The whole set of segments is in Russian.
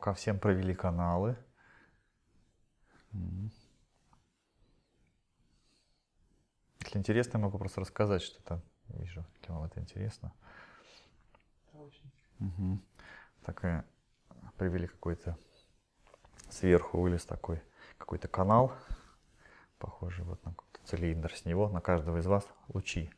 ко всем провели каналы. Если интересно, я могу просто рассказать что-то. Вижу, кем вам это интересно. Очень. Угу. Так и привели какой-то сверху вылез такой какой-то канал. Похоже, вот на какой-то цилиндр с него. На каждого из вас лучи.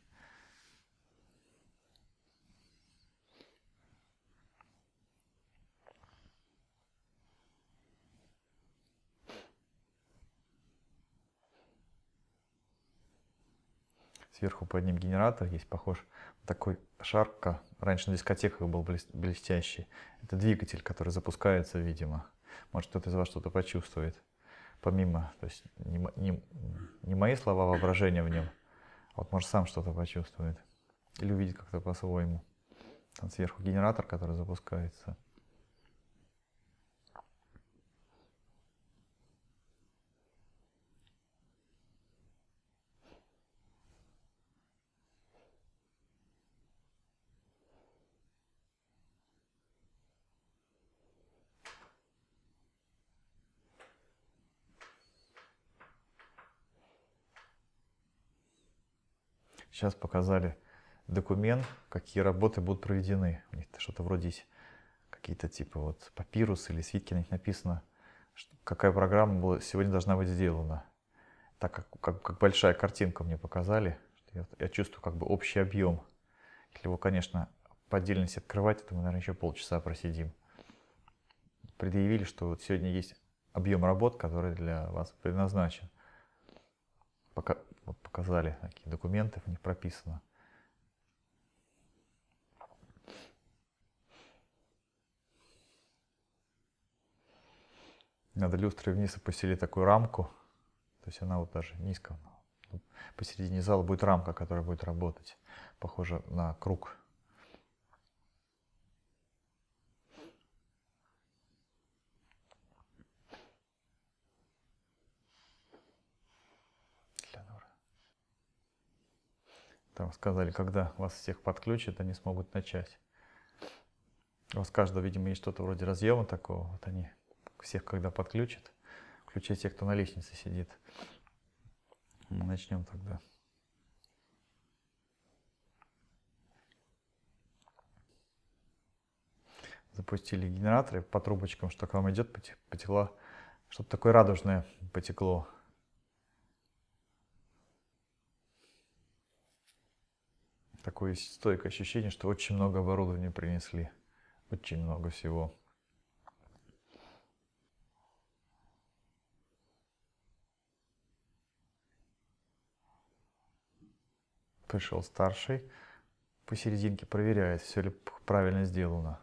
сверху под ним генератор есть, похож на такой шарка. Раньше на дискотеках был блестящий. Это двигатель, который запускается, видимо. Может, кто-то из вас что-то почувствует. Помимо, то есть не, не, не мои слова, а воображение в нем, а вот может сам что-то почувствует. Или увидит как-то по-своему. Там сверху генератор, который запускается. Сейчас показали документ, какие работы будут проведены. У них что-то вроде какие-то типа вот папирус или свитки на них написано, какая программа была, сегодня должна быть сделана. Так как, как, как большая картинка мне показали, я, я чувствую как бы общий объем. Если его, конечно, по отдельности открывать, то мы, наверное, еще полчаса просидим. Предъявили, что вот сегодня есть объем работ, который для вас предназначен пока, вот показали, какие документы в них прописано. Надо люстры вниз опустили такую рамку, то есть она вот даже низко, ну, посередине зала будет рамка, которая будет работать, похоже на круг. Там сказали, когда вас всех подключат, они смогут начать. У вас каждого, видимо, есть что-то вроде разъема такого. Вот они всех, когда подключат, включая тех, кто на лестнице сидит. Мы начнем тогда. Запустили генераторы по трубочкам, что к вам идет, потекло, что-то такое радужное потекло такое стойкое ощущение, что очень много оборудования принесли, очень много всего. Пришел старший, посерединке проверяет, все ли правильно сделано.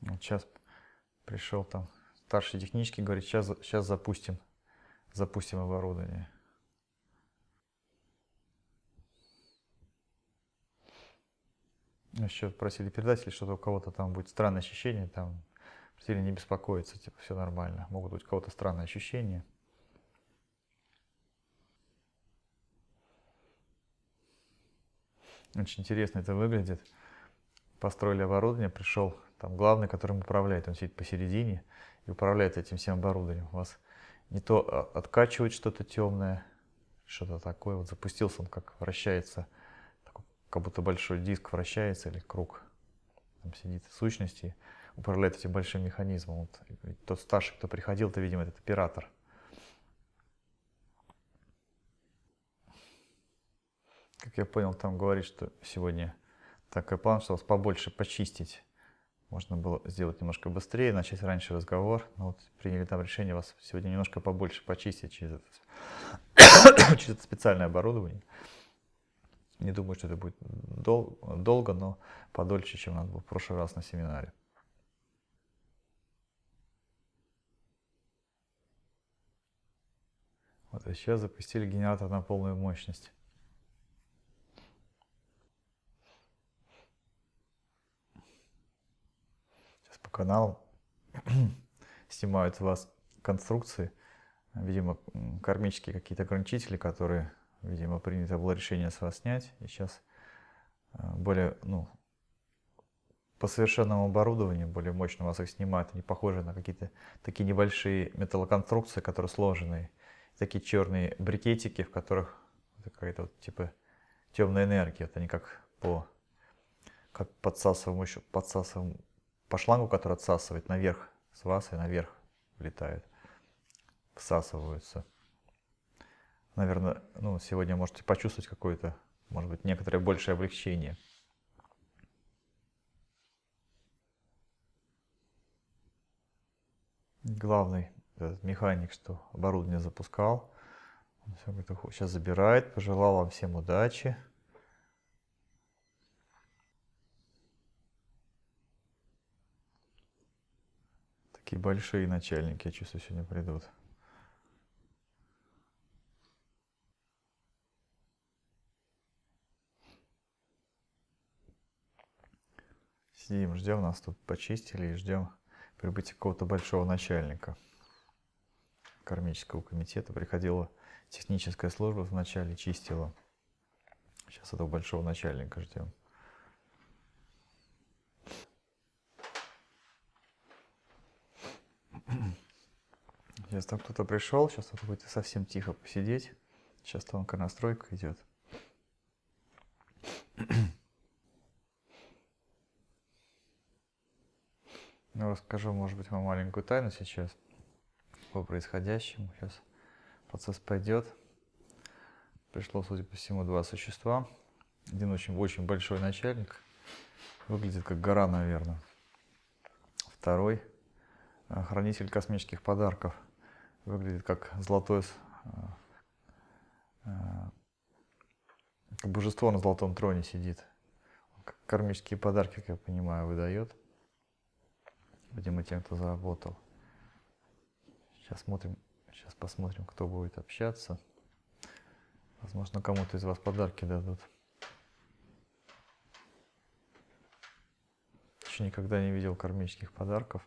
Вот сейчас пришел там старший технички, говорит, сейчас, сейчас запустим запустим оборудование. Еще просили передать, или что-то у кого-то там будет странное ощущение, там просили не беспокоиться, типа все нормально. Могут быть у кого-то странные ощущения. Очень интересно это выглядит. Построили оборудование, пришел там главный, которым управляет. Он сидит посередине и управляет этим всем оборудованием. У вас не то а, откачивает что-то темное, что-то такое. Вот запустился он, как вращается, как будто большой диск вращается или круг. Там сидит сущности и управляет этим большим механизмом. Вот, тот старший, кто приходил, это, видимо, этот оператор. Как я понял, там говорит, что сегодня такой план, что вас побольше почистить можно было сделать немножко быстрее, начать раньше разговор. Но ну вот приняли там решение вас сегодня немножко побольше почистить через это, через это специальное оборудование. Не думаю, что это будет дол- долго, но подольше, чем надо было в прошлый раз на семинаре. Вот а сейчас запустили генератор на полную мощность. по каналу снимают у вас конструкции, видимо, кармические какие-то ограничители, которые, видимо, принято было решение с вас снять, и сейчас э, более, ну, по совершенному оборудованию, более мощно вас их снимают, они похожи на какие-то такие небольшие металлоконструкции, которые сложены, такие черные брикетики, в которых какая-то вот, типа темная энергия, вот они как по как подсасываем еще подсасываем по шлангу, который отсасывает наверх, с вас и наверх влетает, всасываются. Наверное, ну, сегодня можете почувствовать какое-то, может быть, некоторое большее облегчение. Главный э, механик, что оборудование запускал, он все говорит, сейчас забирает, пожелал вам всем удачи. Такие большие начальники, я чувствую, сегодня придут. Сидим, ждем, нас тут почистили и ждем прибытия какого-то большого начальника. Кармического комитета приходила техническая служба вначале, чистила. Сейчас этого большого начальника ждем. Сейчас там кто-то пришел, сейчас вот будет совсем тихо посидеть. Сейчас тонкая настройка идет. Ну, расскажу, может быть, вам маленькую тайну сейчас по происходящему. Сейчас процесс пойдет. Пришло, судя по всему, два существа. Один очень, очень большой начальник. Выглядит как гора, наверное. Второй – хранитель космических подарков. Выглядит как золотой э, э, как божество на золотом троне сидит. Кармические подарки, как я понимаю, выдает. Видимо, тем, кто заработал. Сейчас смотрим, сейчас посмотрим, кто будет общаться. Возможно, кому-то из вас подарки дадут. Еще никогда не видел кармических подарков.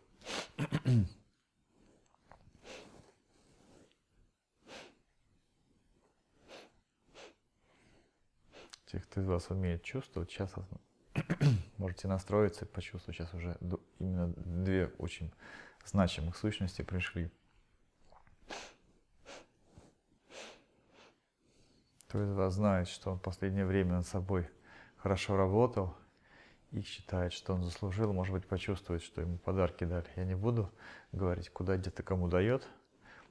Те, кто из вас умеет чувствовать, сейчас можете настроиться и почувствовать. Сейчас уже именно две очень значимых сущности пришли. Кто из вас знает, что он в последнее время над собой хорошо работал – и считает, что он заслужил, может быть, почувствует, что ему подарки дали. Я не буду говорить, куда где-то кому дает,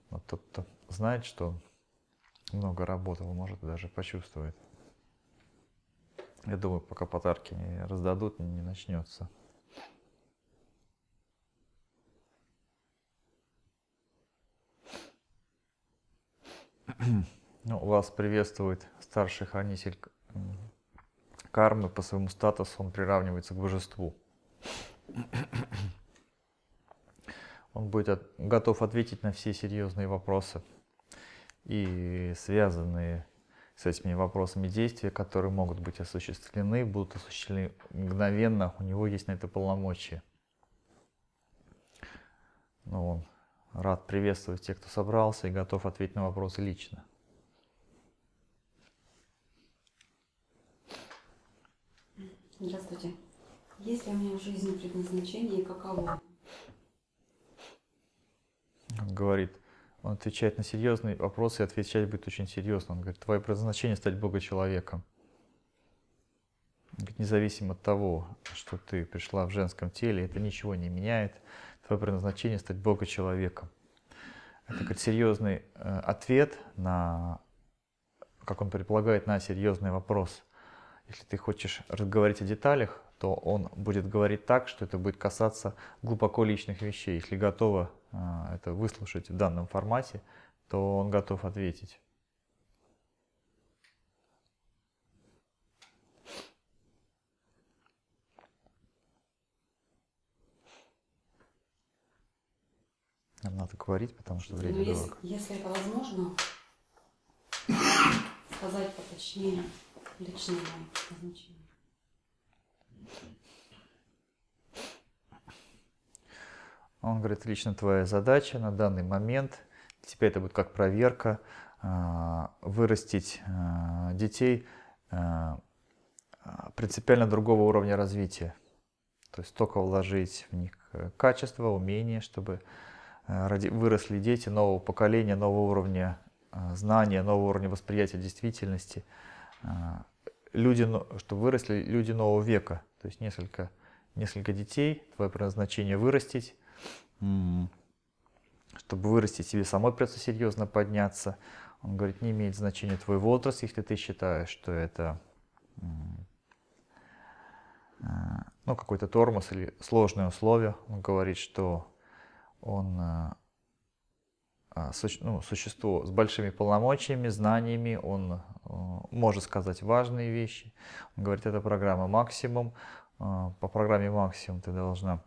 но тот, кто знает, что он много работал, может, даже почувствует. Я думаю, пока подарки не раздадут, не начнется. Ну, вас приветствует старший хранитель кармы по своему статусу он приравнивается к божеству. Он будет от, готов ответить на все серьезные вопросы и связанные с этими вопросами действия, которые могут быть осуществлены, будут осуществлены мгновенно, у него есть на это полномочия. Ну, он рад приветствовать тех, кто собрался и готов ответить на вопросы лично. Здравствуйте. Есть ли у меня в жизни предназначение и каково? Он говорит, он отвечает на серьезные вопросы и отвечать будет очень серьезно. Он говорит, твое предназначение стать Бога человеком. независимо от того, что ты пришла в женском теле, это ничего не меняет. Твое предназначение стать Бога человеком. Это говорит, серьезный э, ответ на, как он предполагает, на серьезный вопрос. Если ты хочешь разговаривать о деталях, то он будет говорить так, что это будет касаться глубоко личных вещей. Если готова а, это выслушать в данном формате, то он готов ответить. Нам надо говорить, потому что время. Ну, если, если это возможно, сказать поточнее личного значения. Он говорит, лично твоя задача на данный момент, теперь это будет как проверка, а, вырастить а, детей а, принципиально другого уровня развития. То есть только вложить в них э, качество, умение, чтобы э, выросли дети нового поколения, нового уровня знания, нового уровня восприятия действительности – а, люди, чтобы выросли люди нового века, то есть несколько, несколько детей, твое предназначение вырастить, чтобы вырастить себе самой придется серьезно подняться. Он говорит, не имеет значения твой возраст, если ты считаешь, что это а, ну, какой-то тормоз или сложные условия. Он говорит, что он а, а, ну, существо с большими полномочиями, знаниями, он э, может сказать важные вещи. Он говорит, это программа «Максимум». А, по программе «Максимум» ты должна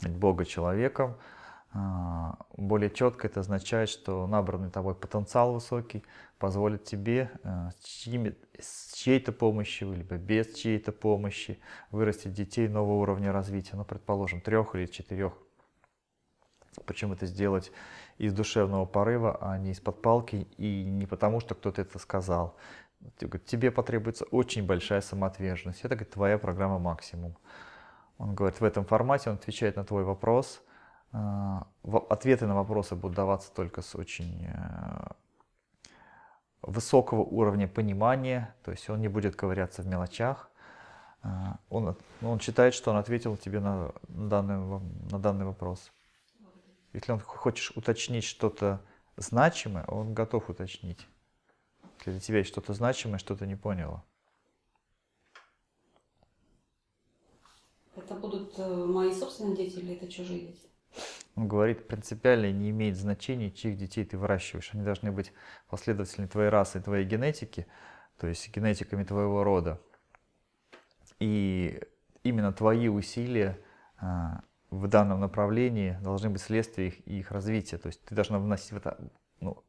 быть Бога человеком. А, более четко это означает, что набранный тобой потенциал высокий позволит тебе э, с, чьей-то помощью, либо без чьей-то помощи вырастить детей нового уровня развития, ну, предположим, трех или четырех. Почему это сделать из душевного порыва, а не из-под палки, и не потому, что кто-то это сказал. Тебе потребуется очень большая самоотверженность. Это говорит, твоя программа максимум. Он говорит, в этом формате он отвечает на твой вопрос. А, ответы на вопросы будут даваться только с очень э, высокого уровня понимания, то есть он не будет ковыряться в мелочах. А, он, ну, он считает, что он ответил тебе на, на, данный, на данный вопрос. Если он хочешь уточнить что-то значимое, он готов уточнить. Если для тебя есть что-то значимое, что то не поняла. Это будут э, мои собственные дети или это чужие дети? Он говорит, принципиально не имеет значения, чьих детей ты выращиваешь. Они должны быть последовательны твоей расы, твоей генетики, то есть генетиками твоего рода. И именно твои усилия а, в данном направлении, должны быть следствия их, их развития. То есть ты должна вносить в это ну,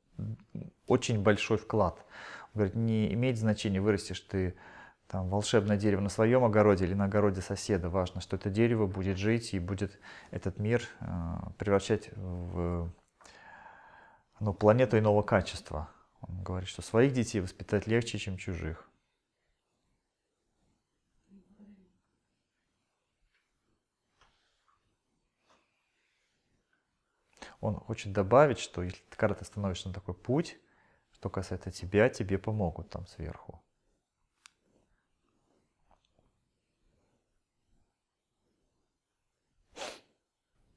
очень большой вклад. Он говорит, не имеет значения, вырастешь ты там волшебное дерево на своем огороде или на огороде соседа. Важно, что это дерево будет жить и будет этот мир э, превращать в ну, планету иного качества. Он говорит, что своих детей воспитать легче, чем чужих. он хочет добавить, что если, когда ты становишься на такой путь, что касается тебя, тебе помогут там сверху.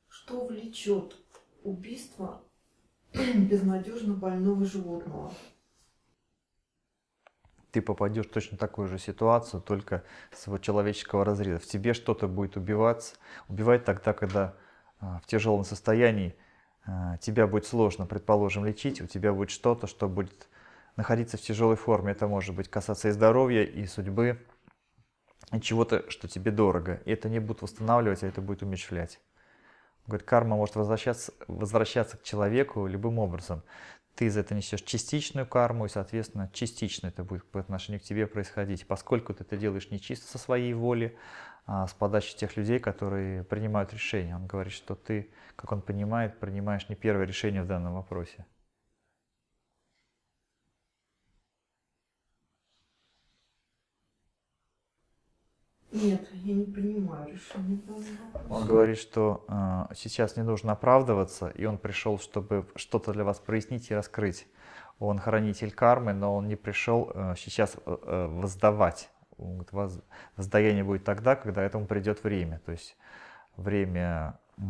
Что влечет убийство безнадежно больного животного? Ты попадешь в точно такую же ситуацию, только с человеческого разряда. В тебе что-то будет убиваться, убивать тогда, когда а, в тяжелом состоянии а, тебя будет сложно, предположим, лечить, у тебя будет что-то, что будет находиться в тяжелой форме. Это может быть касаться и здоровья, и судьбы, и чего-то, что тебе дорого. И это не будет восстанавливать, а это будет умерщвлять. Говорит, карма может возвращаться, возвращаться к человеку любым образом ты за это несешь частичную карму, и, соответственно, частично это будет по отношению к тебе происходить, поскольку ты это делаешь не чисто со своей воли, а с подачи тех людей, которые принимают решения. Он говорит, что ты, как он понимает, принимаешь не первое решение в данном вопросе. Нет, я не понимаю решение Он говорит, что э, сейчас не нужно оправдываться, и он пришел, чтобы что-то для вас прояснить и раскрыть. Он хранитель кармы, но он не пришел э, сейчас э, воздавать. Он говорит, воз, воздаяние будет тогда, когда этому придет время. То есть время э,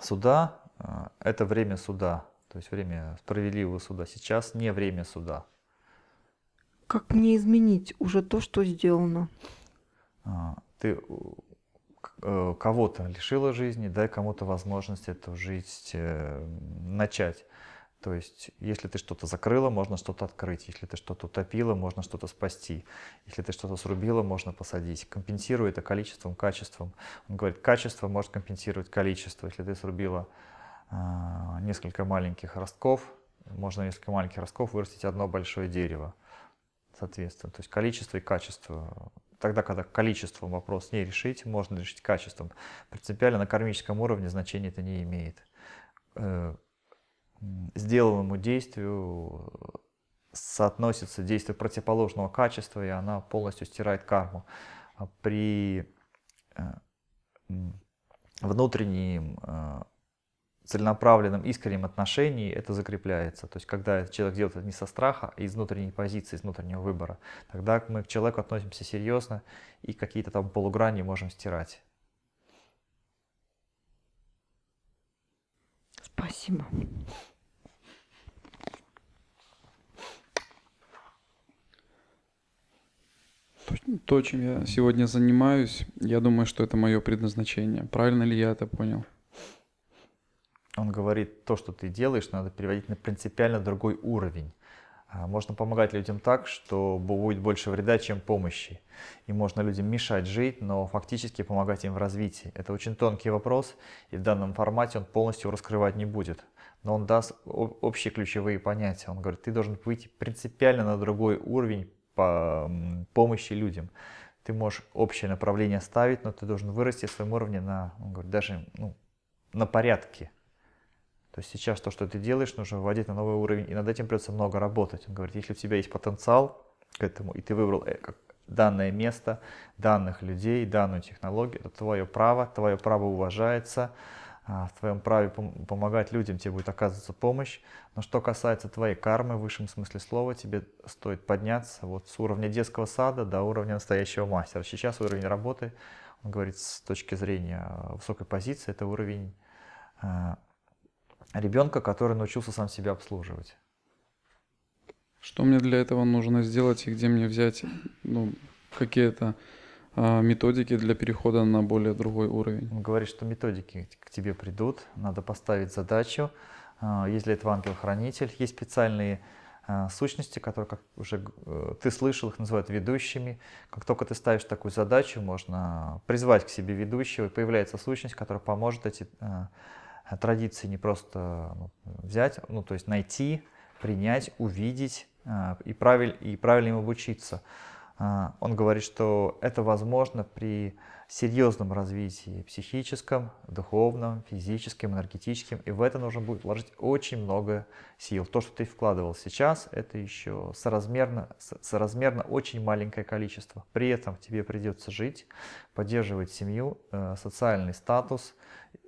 суда э, – это время суда, то есть время справедливого суда. Сейчас не время суда. Как мне изменить уже то, что сделано? А, ты э, э, кого-то лишила жизни, дай кому-то возможность эту жизнь э, начать. То есть, если ты что-то закрыла, можно что-то открыть. Если ты что-то утопила, можно что-то спасти. Если ты что-то срубила, можно посадить. Компенсируй это количеством, качеством. Он говорит, качество может компенсировать количество. Если ты срубила э, несколько маленьких ростков, можно несколько маленьких ростков вырастить одно большое дерево. Соответственно, то есть количество и качество тогда, когда количеством вопрос не решить, можно решить качеством. Принципиально на кармическом уровне значения это не имеет. Э, сделанному действию э, соотносится действие противоположного качества, и она полностью стирает карму. А при э, внутреннем целенаправленном, искреннем отношении это закрепляется. То есть, когда человек делает это не со страха, а из внутренней позиции, из внутреннего выбора, тогда мы к человеку относимся серьезно и какие-то там полуграни можем стирать. Спасибо. То, чем я сегодня занимаюсь, я думаю, что это мое предназначение. Правильно ли я это понял? он говорит, то, что ты делаешь, надо переводить на принципиально другой уровень. А, можно помогать людям так, что будет больше вреда, чем помощи. И можно людям мешать жить, но фактически помогать им в развитии. Это очень тонкий вопрос, и в данном формате он полностью раскрывать не будет. Но он даст общие ключевые понятия. Он говорит, ты должен выйти принципиально на другой уровень по помощи людям. Ты можешь общее направление ставить, но ты должен вырасти в своем уровне на, он говорит, даже ну, на порядке. То есть сейчас то, что ты делаешь, нужно выводить на новый уровень, и над этим придется много работать. Он говорит, если у тебя есть потенциал к этому, и ты выбрал э, данное место, данных людей, данную технологию, это твое право, твое право уважается, а, в твоем праве помогать людям, тебе будет оказываться помощь. Но что касается твоей кармы, в высшем смысле слова, тебе стоит подняться вот с уровня детского сада до уровня настоящего мастера. Сейчас уровень работы, он говорит, с точки зрения э, высокой позиции, это уровень э, ребенка, который научился сам себя обслуживать. Что мне для этого нужно сделать и где мне взять ну, какие-то э, методики для перехода на более другой уровень? Он говорит, что методики к тебе придут, надо поставить задачу. Э, есть для этого ангел-хранитель, есть специальные а, сущности, которые, как уже э, ты слышал, их называют ведущими. Как только ты ставишь такую задачу, можно призвать к себе ведущего, и появляется сущность, которая поможет эти традиции не просто ну, взять, ну то есть найти, принять, увидеть а, и, правиль, и правильно им обучиться. А, он говорит, что это возможно при серьезном развитии психическом, духовном, физическом, энергетическом. И в это нужно будет вложить очень много сил. То, что ты вкладывал сейчас, это еще соразмерно, соразмерно очень маленькое количество. При этом тебе придется жить, поддерживать семью, э, социальный статус,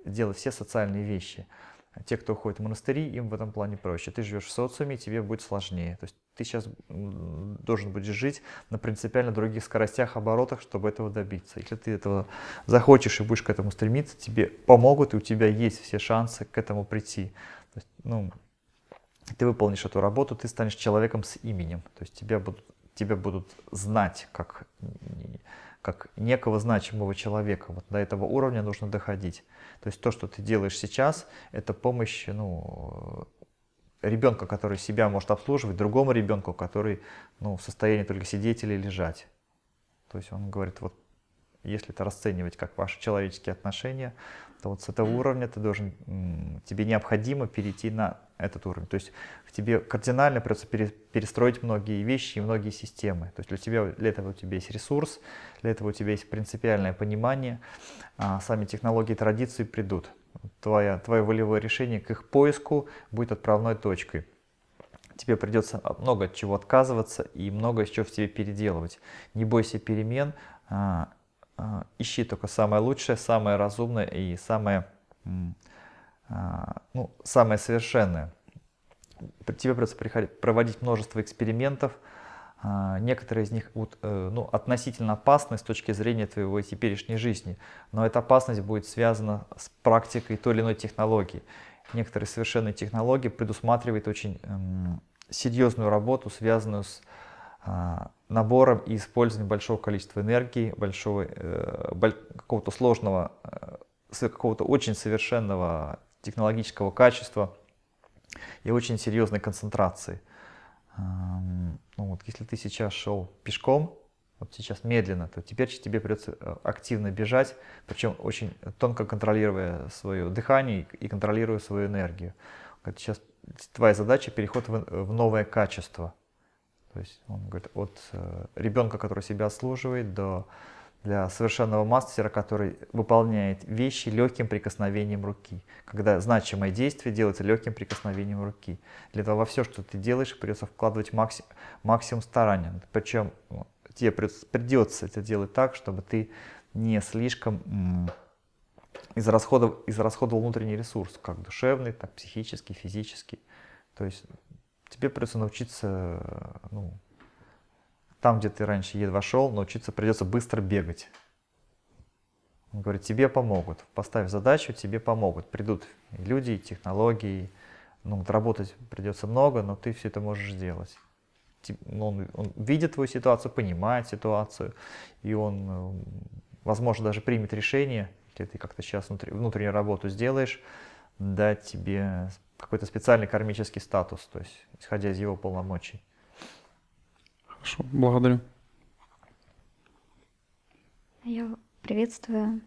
делать все социальные вещи. Те, кто уходит в монастыри, им в этом плане проще. Ты живешь в социуме, тебе будет сложнее. То есть ты сейчас должен будешь жить на принципиально других скоростях, оборотах, чтобы этого добиться. Если ты этого захочешь и будешь к этому стремиться, тебе помогут, и у тебя есть все шансы к этому прийти. То есть, ну, ты выполнишь эту работу, ты станешь человеком с именем. То есть тебя будут, тебя будут знать как, как некого значимого человека. Вот до этого уровня нужно доходить. То есть то, что ты делаешь сейчас, это помощь ну, ребенка, который себя может обслуживать, другому ребенку, который ну, в состоянии только сидеть или лежать. То есть он говорит, вот если это расценивать как ваши человеческие отношения, то вот с этого уровня ты должен, тебе необходимо перейти на этот уровень. То есть в тебе кардинально придется перестроить многие вещи и многие системы. То есть для, тебя, для этого у тебя есть ресурс, для этого у тебя есть принципиальное понимание, а сами технологии и традиции придут твое твое волевое решение к их поиску будет отправной точкой. Тебе придется много от чего отказываться и много еще в себе переделывать. Не бойся перемен, а, а, ищи только самое лучшее, самое разумное и самое, а, ну, самое совершенное. Тебе придется проводить множество экспериментов, а, некоторые из них будут, э, ну, относительно опасны с точки зрения твоего теперешней жизни, но эта опасность будет связана с практикой той или иной технологии. Некоторые совершенные технологии предусматривают очень эм, серьезную работу, связанную с а, набором и использованием большого количества энергии, большого, э, какого-то сложного, э, какого-то очень совершенного технологического качества и очень серьезной концентрации – ну вот, если ты сейчас шел пешком, вот сейчас медленно, то теперь тебе придется э, активно бежать, причем очень тонко контролируя свое дыхание и контролируя свою энергию. сейчас твоя задача переход в, в новое качество. То есть он говорит, от э, ребенка, который себя отслуживает, до для совершенного мастера, который выполняет вещи легким прикосновением руки, когда значимое действие делается легким прикосновением руки. Для того во все, что ты делаешь, придется вкладывать максим, максимум старания. Причем ну, тебе придется это делать так, чтобы ты не слишком израсходовал, израсходовал внутренний ресурс, как душевный, так психический, физический. То есть тебе придется научиться ну, там, где ты раньше едва шел, научиться придется быстро бегать. Он говорит, тебе помогут, поставь задачу, тебе помогут. Придут и люди, и технологии, ну, работать придется много, но ты все это можешь сделать. Ну, он, он видит твою ситуацию, понимает ситуацию, и он, э, возможно, даже примет решение, если ты как-то сейчас внутреннюю работу сделаешь, дать тебе какой-то специальный кармический статус, то есть исходя из его полномочий. Хорошо, благодарю. А я приветствую.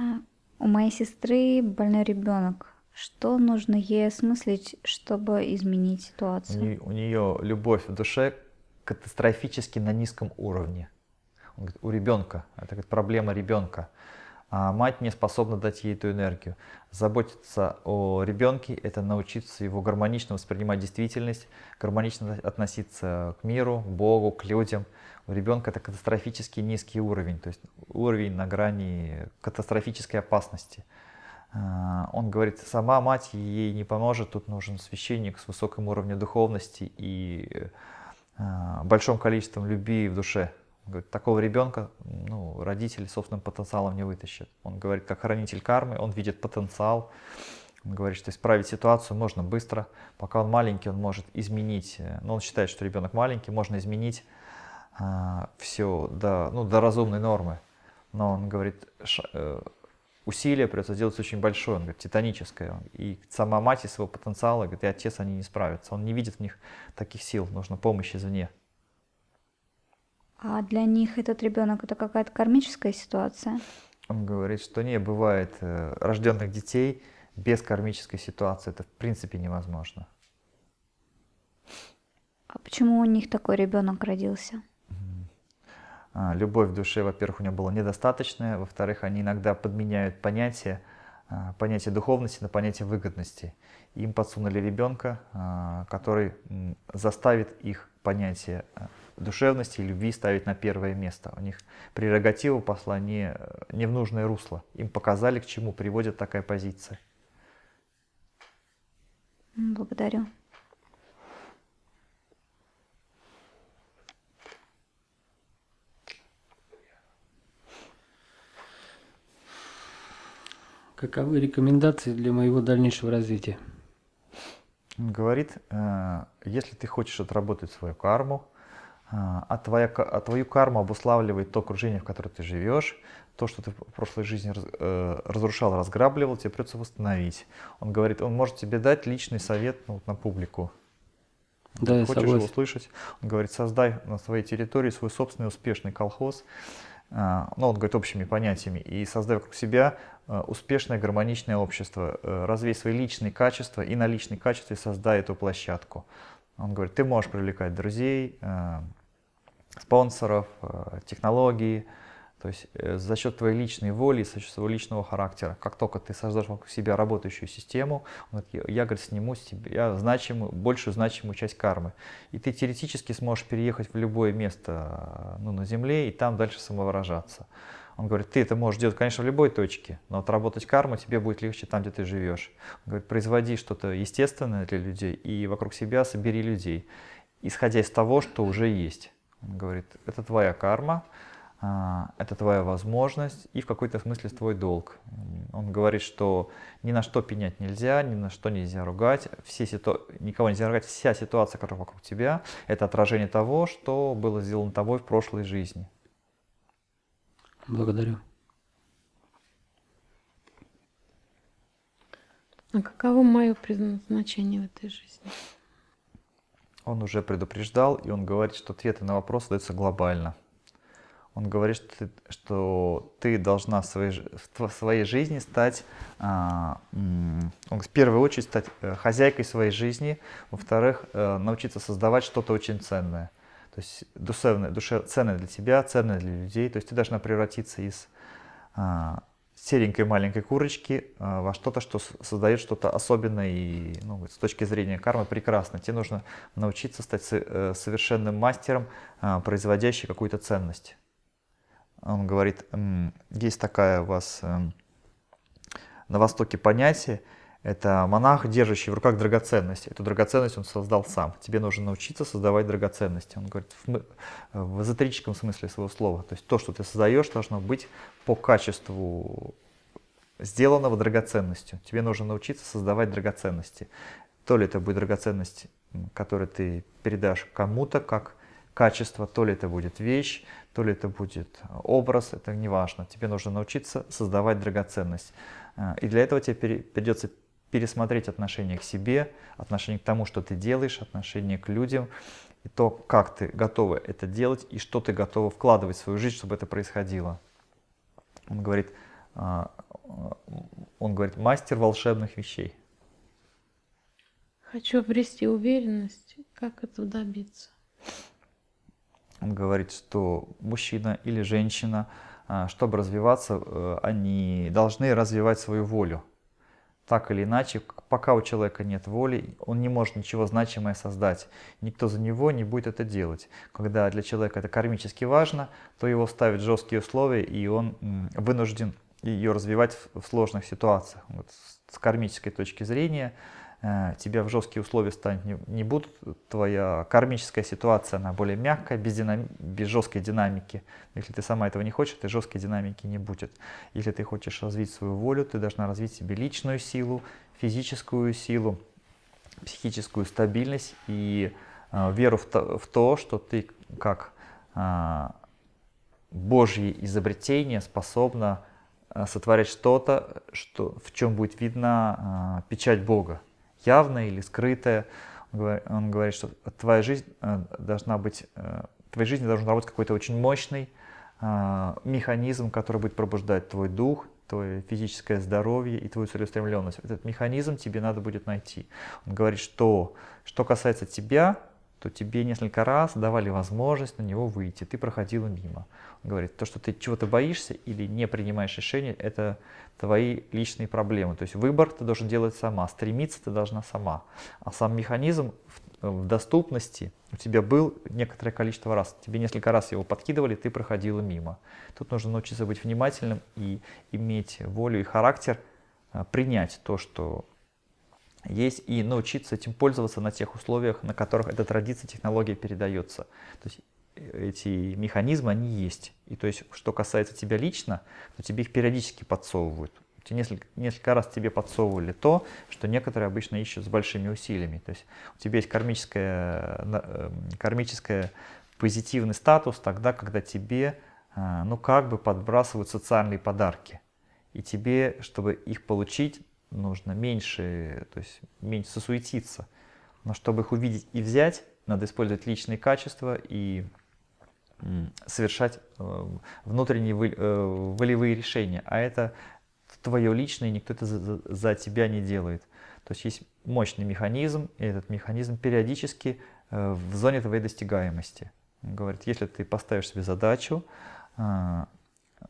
А, у моей сестры больной ребенок. Что нужно ей осмыслить, чтобы изменить ситуацию? У нее, у нее любовь в душе катастрофически на низком уровне. Он говорит, у ребенка, это говорит, проблема ребенка а мать не способна дать ей эту энергию. Заботиться о ребенке – это научиться его гармонично воспринимать действительность, гармонично относиться к миру, к Богу, к людям. У ребенка это катастрофически низкий уровень, то есть уровень на грани катастрофической опасности. А, он говорит, сама мать ей не поможет, тут нужен священник с высоким уровнем духовности и э, большим количеством любви в душе. Говорит, такого ребенка ну, родители собственным потенциалом не вытащат. Он говорит, как хранитель кармы, он видит потенциал. Он говорит, что исправить ситуацию можно быстро. Пока он маленький, он может изменить, э, ну, он считает, что ребенок маленький, можно изменить э, все до, ну, до разумной нормы. Но он говорит, ш, э, усилие придется делать очень большое, он говорит, титаническое. И сама мать и своего потенциала, говорит, и отец, они не справятся. Он не видит в них таких сил, нужно помощь извне. А для них этот ребенок это какая-то кармическая ситуация? Он говорит, что не бывает э, рожденных детей без кармической ситуации. Это в принципе невозможно. А почему у них такой ребенок родился? А, любовь в душе, во-первых, у него была недостаточная, во-вторых, они иногда подменяют понятие, а, понятие духовности на понятие выгодности. Им подсунули ребенка, а, который заставит их понятие душевности и любви ставить на первое место. У них прерогатива посла не, не в нужное русло. Им показали, к чему приводит такая позиция. Благодарю. Каковы рекомендации для моего дальнейшего развития? Он говорит, э, если ты хочешь отработать свою карму, а, а, твоя, а твою карму обуславливает то окружение, в котором ты живешь, то, что ты в прошлой жизни раз, э, разрушал, разграбливал, тебе придется восстановить. Он говорит, он может тебе дать личный совет ну, вот, на публику. Да, Ты я Хочешь согласен. его услышать? Он говорит, создай на своей территории свой собственный успешный колхоз. А, ну, он говорит общими понятиями. И создай вокруг себя э, успешное гармоничное общество. Э, развей свои личные качества и на личные качества создай эту площадку. Он говорит, ты можешь привлекать друзей, э, спонсоров, э, технологий, то есть э, за счет твоей личной воли, за счет своего личного характера. Как только ты создашь вокруг себя работающую систему, вот, я, говорит, сниму с тебя значимую, большую значимую часть кармы. И ты теоретически сможешь переехать в любое место э, ну, на Земле и там дальше самовыражаться. Он говорит, ты это можешь делать, конечно, в любой точке, но отработать карму тебе будет легче там, где ты живешь. Он говорит, производи что-то естественное для людей и вокруг себя собери людей, исходя из того, что уже есть. Он говорит, это твоя карма, а, это твоя возможность и в какой-то смысле твой долг. Он говорит, что ни на что пенять нельзя, ни на что нельзя ругать, все ситу... никого нельзя ругать, вся ситуация, которая вокруг тебя, это отражение того, что было сделано тобой в прошлой жизни. Благодарю. А каково мое предназначение в этой жизни? он уже предупреждал, и он говорит, что ответы на вопрос даются глобально. Он говорит, что ты, что ты должна в своей, в своей жизни стать, а, он в первую очередь стать э, хозяйкой своей жизни, во-вторых, э, научиться создавать что-то очень ценное. То есть душевное, душевное, ценное для тебя, ценное для людей. То есть ты должна превратиться из а, серенькой маленькой курочки э, во что-то, что создает что-то особенное и ну, с точки зрения кармы прекрасно. Тебе нужно научиться стать э, совершенным мастером, э, производящим какую-то ценность. Он говорит, есть такая у вас эм, на Востоке понятие – это монах, держащий в руках драгоценность. Эту драгоценность он создал сам. Тебе нужно научиться создавать драгоценности. Он говорит в, в эзотерическом смысле своего слова. То есть то, что ты создаешь, должно быть по качеству сделанного драгоценностью. Тебе нужно научиться создавать драгоценности. То ли это будет драгоценность, которую ты передашь кому-то как качество, то ли это будет вещь, то ли это будет образ, это не важно. Тебе нужно научиться создавать драгоценность. Э, и для этого тебе придется пересмотреть отношение к себе, отношение к тому, что ты делаешь, отношение к людям, и то, как ты готова это делать, и что ты готова вкладывать в свою жизнь, чтобы это происходило. Он говорит, а, а, он говорит, мастер волшебных вещей. Хочу обрести уверенность, как это добиться. Он говорит, что мужчина или женщина, а, чтобы развиваться, э, они должны развивать свою волю. Так или иначе, пока у человека нет воли, он не может ничего значимое создать. Никто за него не будет это делать. Когда для человека это кармически важно, то его ставят жесткие условия, и он вынужден ее развивать в сложных ситуациях. Вот с кармической точки зрения Э, тебя в жесткие условия ставить не, не будут, твоя кармическая ситуация, она более мягкая, без, динами, без жесткой динамики. Если ты сама этого не хочешь, этой жесткой динамики не будет. Если ты хочешь развить свою волю, ты должна развить себе личную силу, физическую силу, психическую стабильность и э, веру в то, в то, что ты как э, Божье изобретение способна э, сотворять что-то, что, в чем будет видна э, печать Бога явное или скрытое. Он говорит, что твоя жизнь э, должна быть, э, в твоей жизни должен работать какой-то очень мощный э, механизм, который будет пробуждать твой дух, твое физическое здоровье и твою целеустремленность. Этот механизм тебе надо будет найти. Он говорит, что что касается тебя, то тебе несколько раз давали возможность на него выйти, ты проходила мимо. Он говорит, то, что ты чего-то боишься или не принимаешь решение, это твои личные проблемы. То есть выбор ты должен делать сама, стремиться ты должна сама. А сам механизм в доступности у тебя был некоторое количество раз. Тебе несколько раз его подкидывали, ты проходила мимо. Тут нужно научиться быть внимательным и иметь волю и характер а, принять то, что есть и научиться этим пользоваться на тех условиях, на которых эта традиция, технология передается. То есть э, эти механизмы, они есть. И то есть, что касается тебя лично, то тебе их периодически подсовывают. Несколько, несколько раз тебе подсовывали то, что некоторые обычно ищут с большими усилиями. То есть у тебя есть кармическое, э, эм, кармическое позитивный статус тогда, когда тебе э, ну как бы подбрасывают социальные подарки. И тебе, чтобы их получить, нужно меньше, то есть меньше сосуетиться. Но чтобы их увидеть и взять, надо использовать личные качества и совершать э, внутренние э, волевые решения. А это твое личное, никто это за, тебя не делает. То есть есть мощный механизм, и этот механизм периодически э, в зоне твоей достигаемости. говорит, если ты поставишь себе задачу,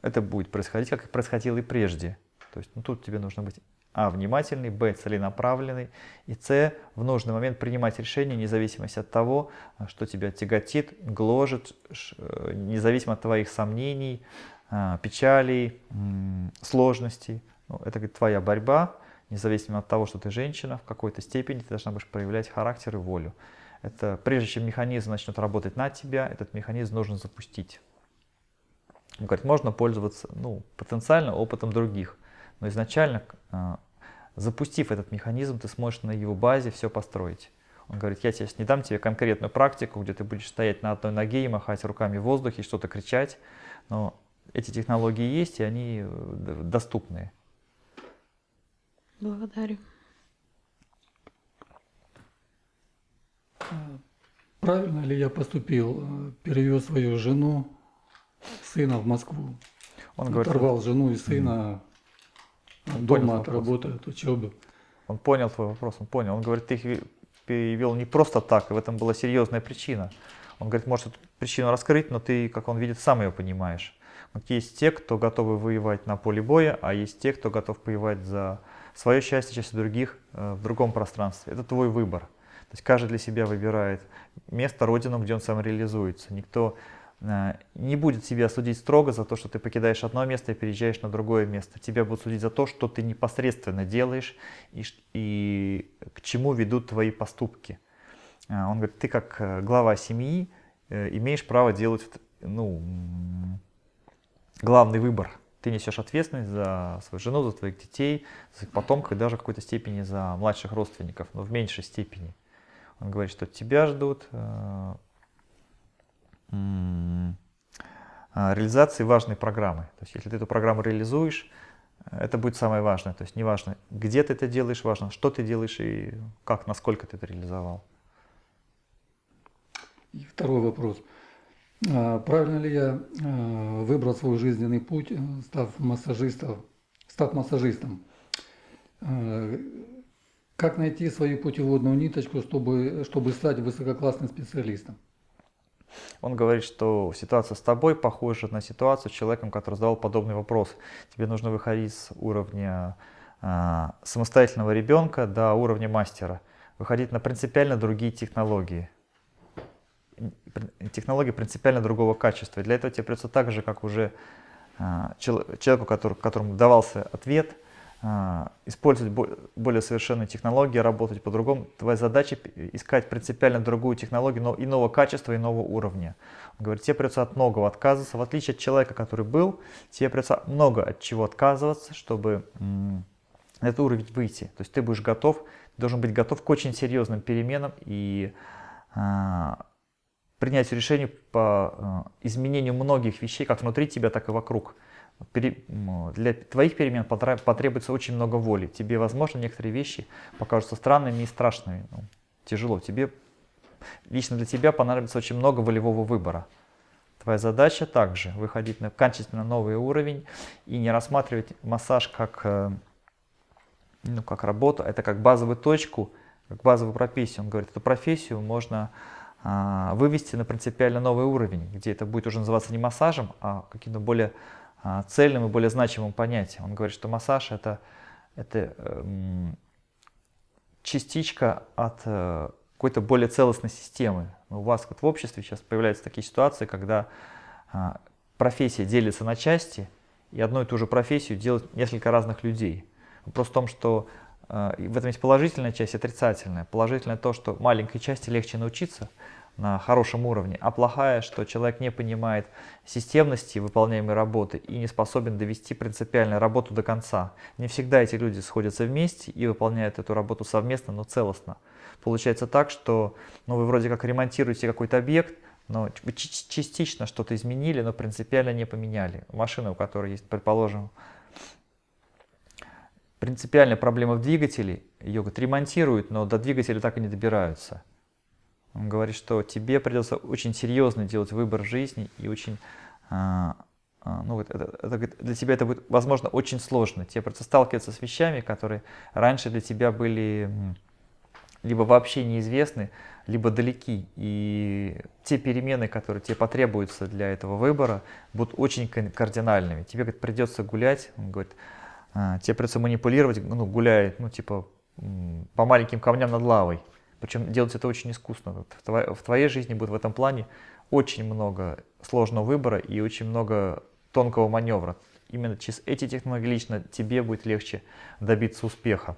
это будет происходить, как и происходило и прежде. То есть ну, тут тебе нужно быть а. Внимательный, б. Целенаправленный и с. В нужный момент принимать решение, независимо от того, а, что тебя тяготит, гложет, э, независимо от твоих сомнений, а, печалей, сложностей. Ну, это говорит, твоя борьба, независимо от того, что ты женщина, в какой-то степени ты должна будешь проявлять характер и волю. Это прежде чем механизм начнет работать на тебя, этот механизм нужно запустить. Он говорит, можно пользоваться ну, потенциально опытом других, но изначально а, запустив этот механизм, ты сможешь на его базе все построить. Он говорит, я сейчас не дам тебе конкретную практику, где ты будешь стоять на одной ноге и махать руками в воздухе, что-то кричать, но эти технологии есть, и они э, доступны. Благодарю. А правильно ли я поступил? Э, перевез свою жену, сына в Москву. Он говорит, оторвал жену и сына он дома от работы, Он понял твой вопрос, он понял. Он говорит, ты их перевел не просто так, и в этом была серьезная причина. Он говорит, может эту причину раскрыть, но ты, как он видит, сам ее понимаешь. Вот есть те, кто готовы воевать на поле боя, а есть те, кто готов воевать за свое счастье, счастье других э, в другом пространстве. Это твой выбор. То есть каждый для себя выбирает место, родину, где он сам реализуется. Никто Э, не будет тебя судить строго за то, что ты покидаешь одно место и переезжаешь на другое место. Тебя будут судить за то, что ты непосредственно делаешь и, и к чему ведут твои поступки. Э, он говорит, ты как э, глава семьи имеешь право делать ну, главный выбор. Ты несешь ответственность за свою жену, за твоих детей, за своих потомков и даже в какой-то степени за младших родственников, но в меньшей степени. Он говорит, что тебя ждут а, реализации важной программы. То есть если ты эту программу реализуешь, это будет самое важное. То есть не важно, где ты это делаешь, важно, что ты делаешь и как, насколько ты это реализовал. И второй вопрос. А, правильно ли я а, выбрал свой жизненный путь, став массажистом? Став массажистом? Как найти свою путеводную ниточку, чтобы, чтобы стать высококлассным специалистом? Он говорит, что ситуация с тобой похожа на ситуацию с человеком, который задавал подобный вопрос. Тебе нужно выходить с уровня э, самостоятельного ребенка до уровня мастера, выходить на принципиально другие технологии технологии принципиально другого качества. И для этого тебе придется так же, как уже э, человеку, который, которому давался ответ – а, использовать более совершенные технологии, работать по-другому. Твоя задача искать принципиально другую технологию, но иного качества, иного уровня. Он говорит, тебе придется от многого отказываться. В отличие от человека, который был, тебе придется много от чего отказываться, чтобы на этот уровень выйти. То есть ты будешь готов, должен быть готов к очень серьезным переменам и а, принять решение по а, изменению многих вещей, как внутри тебя, так и вокруг для твоих перемен потребуется очень много воли. Тебе, возможно, некоторые вещи покажутся странными и страшными. Ну, тяжело. Тебе, лично для тебя понадобится очень много волевого выбора. Твоя задача также выходить на качественно новый уровень и не рассматривать массаж как, э, ну, как работу, а это как базовую точку, как базовую профессию. Он говорит, эту профессию можно а, вывести на принципиально новый уровень, где это будет уже называться не массажем, а каким-то более а, цельным и более значимым понятием. Он говорит, что массаж это, это эм, частичка от э, какой-то более целостной системы. У вас вот в обществе сейчас появляются такие ситуации, когда а, профессия делится на части, и одну и ту же профессию делают несколько разных людей. Вопрос в том, что э, в этом есть положительная часть и отрицательная. Положительное то, что маленькой части легче научиться – на хорошем уровне, а плохая, что человек не понимает системности выполняемой работы и не способен довести принципиальную работу до конца. Не всегда эти люди сходятся вместе и выполняют эту работу совместно, но целостно. Получается так, что ну, вы вроде как ремонтируете какой-то объект, но частично что-то изменили, но принципиально не поменяли. Машина, у которой есть, предположим, принципиальная проблема в двигателе, ее говорит, ремонтируют, но до двигателя так и не добираются. Он говорит, что тебе придется очень серьезно делать выбор жизни и очень, а, а, ну, это, это, для тебя это будет, возможно, очень сложно. Тебе придется сталкиваться с вещами, которые раньше для тебя были либо вообще неизвестны, либо далеки. И те перемены, которые тебе потребуются для этого выбора, будут очень кардинальными. Тебе говорит, придется гулять, он говорит, а, тебе придется манипулировать, ну, гуляет, ну, типа, по маленьким камням над лавой. Причем делать это очень искусно. Вот в, твоей, в твоей жизни будет в этом плане очень много сложного выбора и очень много тонкого маневра. Именно через эти технологии лично тебе будет легче добиться успеха.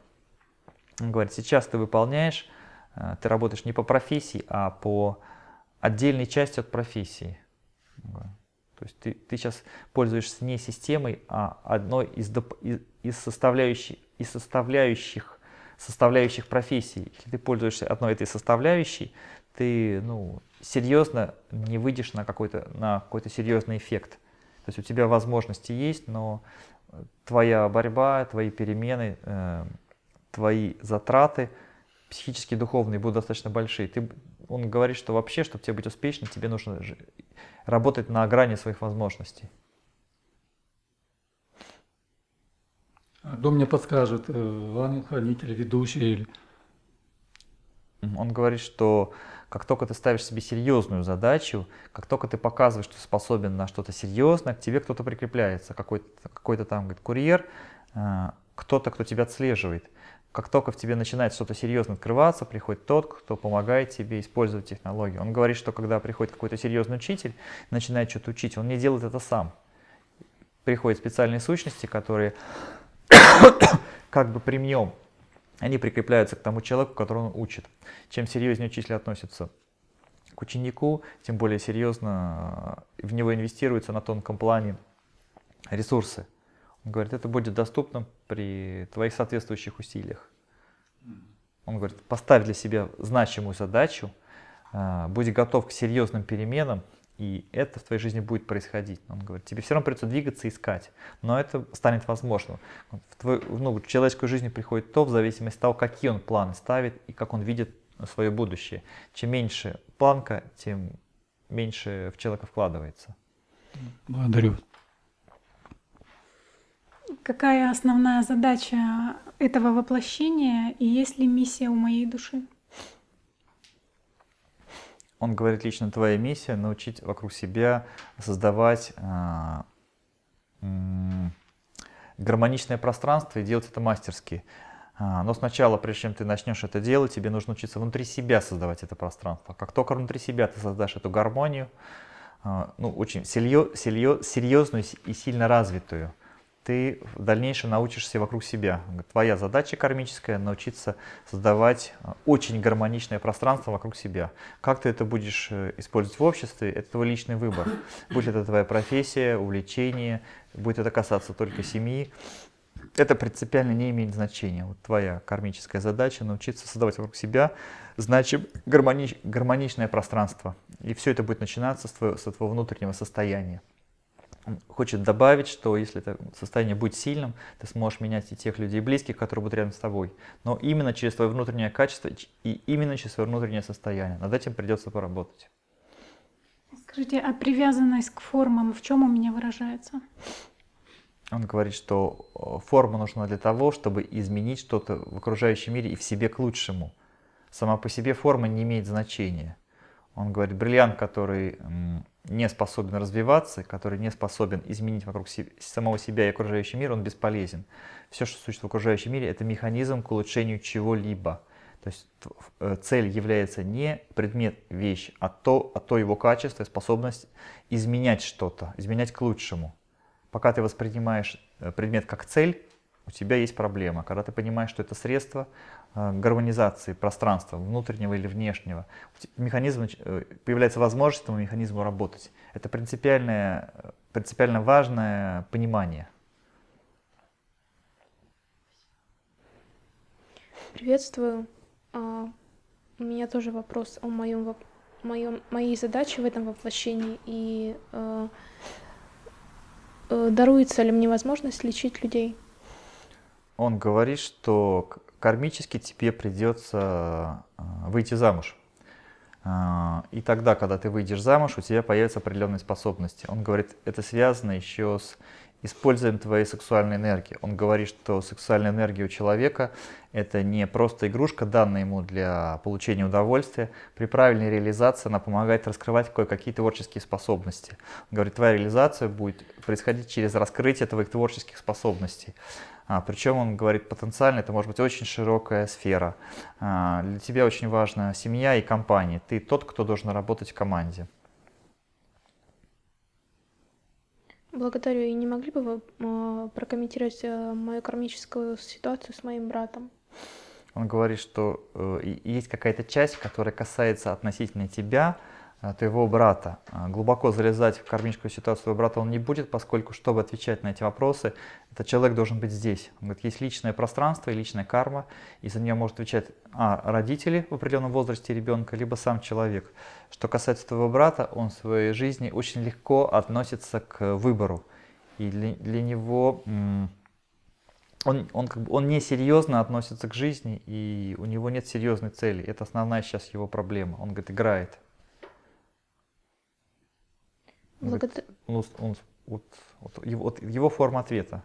Он говорит, сейчас ты выполняешь, э, ты работаешь не по профессии, а по отдельной части от профессии. То есть ты, ты сейчас пользуешься не системой, а одной из, из, из, составляющих, из составляющих составляющих профессии. Если ты пользуешься одной этой составляющей, ты ну, серьезно не выйдешь на какой-то на какой-то серьезный эффект. То есть у тебя возможности есть, но э, твоя борьба, твои перемены, э, твои затраты психические, духовные будут достаточно большие. Ты, он говорит, что вообще, чтобы тебе быть успешным, тебе нужно работать на грани своих возможностей. Кто мне подскажет, э, ангел-хранитель, ведущий или... Он говорит, что как только ты ставишь себе серьезную задачу, как только ты показываешь, что способен на что-то серьезное, к тебе кто-то прикрепляется, какой-то какой там говорит, курьер, э, кто-то, кто тебя отслеживает. Как только в тебе начинает что-то серьезно открываться, приходит тот, кто помогает тебе использовать технологии. Он говорит, что когда приходит какой-то серьезный учитель, начинает что-то учить, он не делает это сам. Приходят специальные сущности, которые как бы премьем, они прикрепляются к тому человеку, которого он учит. Чем серьезнее учитель относится к ученику, тем более серьезно э, в него инвестируются на тонком плане ресурсы. Он говорит, это будет доступно при твоих соответствующих усилиях. Он говорит, поставь для себя значимую задачу, э, будь готов к серьезным переменам, и это в твоей жизни будет происходить. Он говорит, тебе все равно придется двигаться, искать, но это станет возможным. В, твой, ну, в человеческую жизнь приходит то, в зависимости от того, какие он планы ставит и как он видит свое будущее. Чем меньше планка, тем меньше в человека вкладывается. Благодарю. Какая основная задача этого воплощения и есть ли миссия у моей души? он говорит лично, твоя миссия научить вокруг себя создавать э, э, гармоничное пространство и делать это мастерски. А, но сначала, прежде чем ты начнешь это делать, тебе нужно учиться внутри себя создавать это пространство. Как только внутри себя ты создашь эту гармонию, а, ну, очень серьез, серьезную и сильно развитую, ты в дальнейшем научишься вокруг себя. Твоя задача кармическая – научиться создавать э, очень гармоничное пространство вокруг себя. Как ты это будешь э, использовать в обществе – это твой личный выбор. будет это твоя профессия, увлечение, будет это касаться только семьи, это принципиально не имеет значения. Вот твоя кармическая задача – научиться создавать вокруг себя значит гармонич гармоничное пространство. И все это будет начинаться с твоего, с твоего внутреннего состояния хочет добавить, что если это состояние будет сильным, ты сможешь менять и тех людей близких, которые будут рядом с тобой. Но именно через твое внутреннее качество и именно через свое внутреннее состояние. Над этим придется поработать. Скажите, а привязанность к формам в чем у меня выражается? Он говорит, что э, форма нужна для того, чтобы изменить что-то в окружающем мире и в себе к лучшему. Сама по себе форма не имеет значения. Он говорит, бриллиант, который не способен развиваться, который не способен изменить вокруг самого себя и окружающий мир, он бесполезен. Все, что существует в окружающем мире, это механизм к улучшению чего-либо. То есть э, цель является не предмет, вещь, а то, а то его качество способность изменять что-то, изменять к лучшему. Пока ты воспринимаешь э, предмет как цель, у тебя есть проблема. Когда ты понимаешь, что это средство э, гармонизации пространства, внутреннего или внешнего, механизм, э, появляется возможность этому механизму работать. Это принципиальное, э, принципиально важное понимание. Приветствую. А, у меня тоже вопрос о моем, моем, моей задаче в этом воплощении и э, э, даруется ли мне возможность лечить людей? он говорит, что кармически тебе придется э, выйти замуж. Э, и тогда, когда ты выйдешь замуж, у тебя появятся определенные способности. Он говорит, это связано еще с используем твоей сексуальной энергии. Он говорит, что сексуальная энергия у человека – это не просто игрушка, данная ему для получения удовольствия. При правильной реализации она помогает раскрывать кое-какие творческие способности. Он говорит, твоя реализация будет происходить через раскрытие твоих творческих способностей. А, Причем он говорит потенциально, это может быть очень широкая сфера. А, для тебя очень важна семья и компания. Ты тот, кто должен работать в команде. Благодарю. И не могли бы вы а, прокомментировать э, мою кармическую ситуацию с моим братом? Он говорит, что э, есть какая-то часть, которая касается относительно тебя, Э, твоего брата. Э, глубоко залезать в кармическую ситуацию его брата он не будет, поскольку, чтобы отвечать на эти вопросы, этот человек должен быть здесь. Он говорит, есть личное пространство и личная карма, и за нее может отвечать а, родители в определенном возрасте ребенка, либо сам человек. Что касается твоего брата, он в своей жизни очень легко относится к выбору. И для, для него он, он, как бы, он несерьезно относится к жизни, и у него нет серьезной цели. Это основная сейчас его проблема. Он говорит, играет. Благодар... Он, он, вот, вот, его, вот его форма ответа.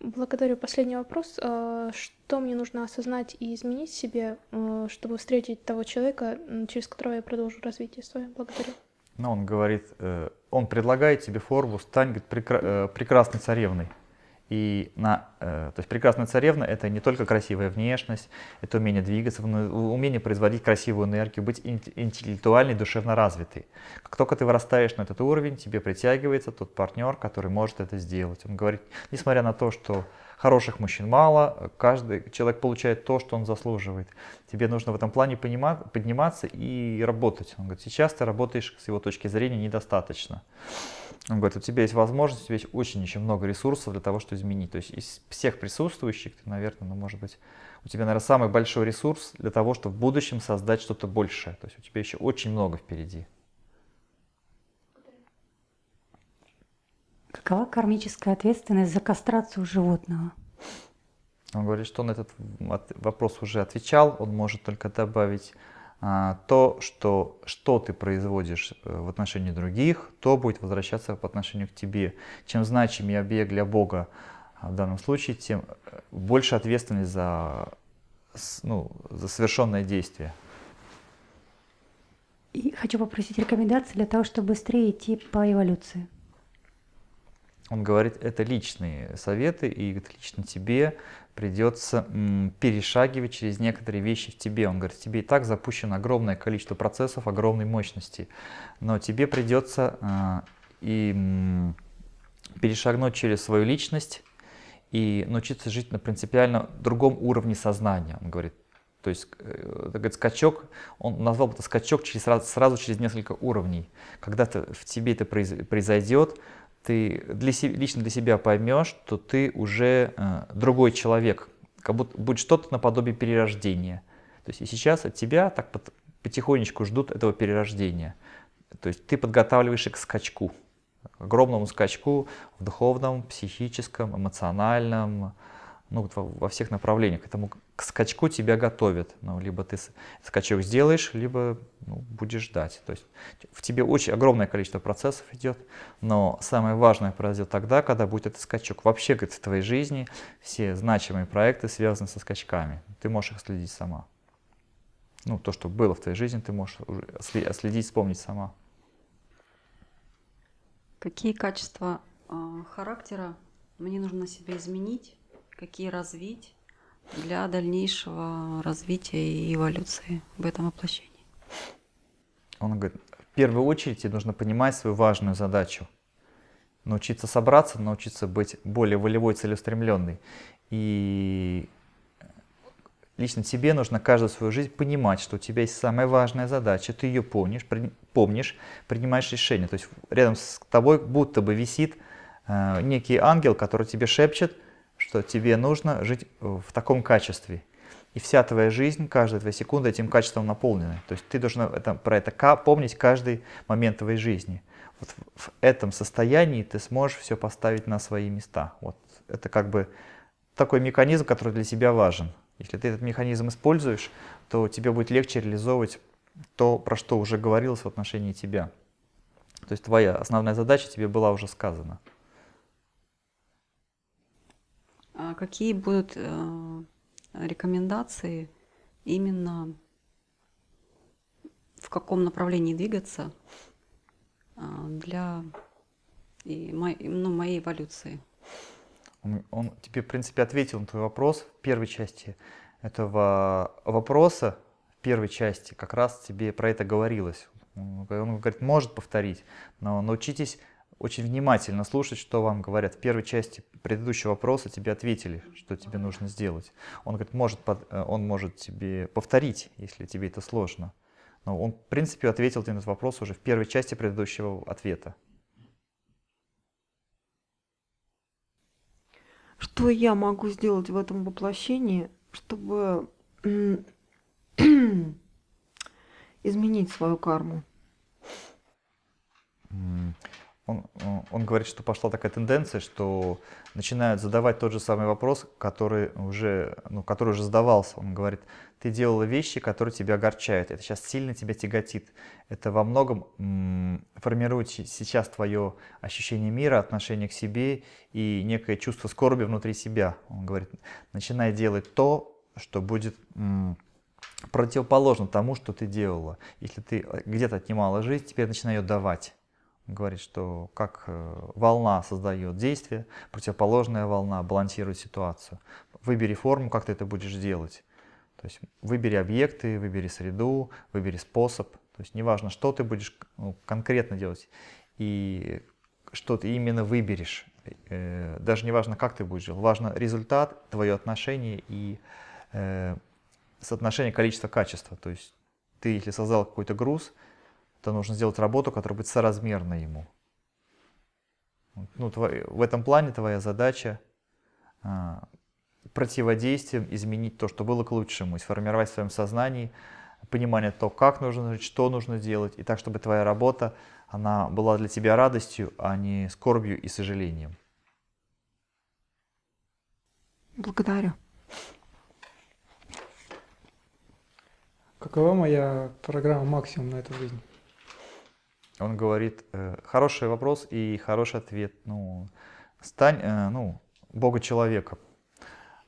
Благодарю. Последний вопрос. А, что мне нужно осознать и изменить себе, а, чтобы встретить того человека, через которого я продолжу развитие свое? Благодарю. Ну, он говорит, э, он предлагает тебе форму, стань говорит, прекра- э, прекрасной царевной. И на, э, то есть прекрасная царевна это не только красивая внешность, это умение двигаться, умение производить красивую энергию, быть интеллектуальной, душевно развитой. Как только ты вырастаешь на этот уровень, тебе притягивается тот партнер, который может это сделать. Он говорит, несмотря на то, что хороших мужчин мало, каждый человек получает то, что он заслуживает. Тебе нужно в этом плане понимать, подниматься и работать. Он говорит, сейчас ты работаешь с его точки зрения недостаточно. Он говорит, у тебя есть возможность, у тебя есть очень еще много ресурсов для того, что изменить. То есть из всех присутствующих, ты, наверное, ну, может быть, у тебя, наверное, самый большой ресурс для того, чтобы в будущем создать что-то большее. То есть у тебя еще очень много впереди. Какова кармическая ответственность за кастрацию животного? Он говорит, что он этот вопрос уже отвечал, он может только добавить а, то, что, что ты производишь э, в отношении других, то будет возвращаться по отношению к тебе. Чем значимее объект для Бога а, в данном случае, тем э, больше ответственность за, ну, за совершенное действие. И хочу попросить рекомендации для того, чтобы быстрее идти по эволюции он говорит, это личные советы, и говорит, лично тебе придется перешагивать через некоторые вещи в тебе. Он говорит, тебе и так запущено огромное количество процессов, огромной мощности, но тебе придется а, и перешагнуть через свою личность и научиться жить на принципиально другом уровне сознания, он говорит. То есть, говорит, э, скачок, он назвал это скачок через, сразу через несколько уровней. Когда-то в тебе это произойдет, ты для, лично для себя поймешь, что ты уже э, другой человек, как будто будет что-то наподобие перерождения. То есть и сейчас от тебя так под, потихонечку ждут этого перерождения. То есть ты подготавливаешься к скачку, к огромному скачку в духовном, психическом, эмоциональном, ну, во, во всех направлениях. Этому к скачку тебя готовят. Ну, либо ты скачок сделаешь, либо ну, будешь ждать. То есть в тебе очень огромное количество процессов идет, но самое важное произойдет тогда, когда будет этот скачок. Вообще, говорит, в твоей жизни все значимые проекты связаны со скачками. Ты можешь их следить сама. Ну, то, что было в твоей жизни, ты можешь следить, вспомнить сама. Какие качества э, характера мне нужно на себя изменить, какие развить, для дальнейшего развития и эволюции в этом воплощении. Он говорит, в первую очередь тебе нужно понимать свою важную задачу. Научиться собраться, научиться быть более волевой, целеустремленной. И лично тебе нужно каждую свою жизнь понимать, что у тебя есть самая важная задача, ты ее помнишь, при, помнишь принимаешь решение. То есть рядом с тобой будто бы висит э, некий ангел, который тебе шепчет – что тебе нужно жить э, в таком качестве. И вся твоя жизнь, каждая твоя секунда этим качеством наполнена. То есть ты должен это, про это помнить каждый момент твоей жизни. Вот в этом состоянии ты сможешь все поставить на свои места. Вот это как бы такой механизм, который для тебя важен. Если ты этот механизм используешь, то тебе будет легче реализовывать то, про что уже говорилось в отношении тебя. То есть твоя основная задача тебе была уже сказана. А какие будут э, рекомендации именно в каком направлении двигаться а, для и моей, ну, моей эволюции. Он, он тебе, в принципе, ответил на твой вопрос в первой части этого вопроса, в первой части как раз тебе про это говорилось. Он говорит, может повторить, но научитесь очень внимательно слушать, что вам говорят. В первой части предыдущего вопроса тебе ответили, что тебе нужно сделать. Он говорит, может, э, он может тебе повторить, если тебе это сложно. Но он, в принципе, ответил на этот вопрос уже в первой части предыдущего ответа. Что я могу сделать в этом воплощении, чтобы изменить свою карму? он, он говорит, что пошла такая тенденция, что начинают задавать тот же самый вопрос, который уже, ну, который уже задавался. Он говорит, ты делала вещи, которые тебя огорчают, это сейчас сильно тебя тяготит. Это во многом м, формирует сейчас твое ощущение мира, отношение к себе и некое чувство скорби внутри себя. Он говорит, начинай делать то, что будет м, противоположно тому, что ты делала. Если ты э, где-то отнимала жизнь, теперь начинай ее давать говорит, что как э, волна создает действие, противоположная волна балансирует ситуацию. Выбери форму, как ты это будешь делать. То есть выбери объекты, выбери среду, выбери способ. То есть неважно, что ты будешь ну, конкретно делать и что ты именно выберешь. Э, даже не важно, как ты будешь делать. Важно результат, твое отношение и э, соотношение количества-качества. То есть ты, если создал какой-то груз, что нужно сделать работу, которая будет соразмерна ему. Ну, твой, в этом плане твоя задача а, противодействием изменить то, что было к лучшему, и сформировать в своем сознании понимание того, как нужно жить, что нужно делать, и так, чтобы твоя работа, она была для тебя радостью, а не скорбью и сожалением. Благодарю. Какова моя программа максимум на эту жизнь? Он говорит, э, хороший вопрос и хороший ответ. Ну, стань, э, ну, Бога человека.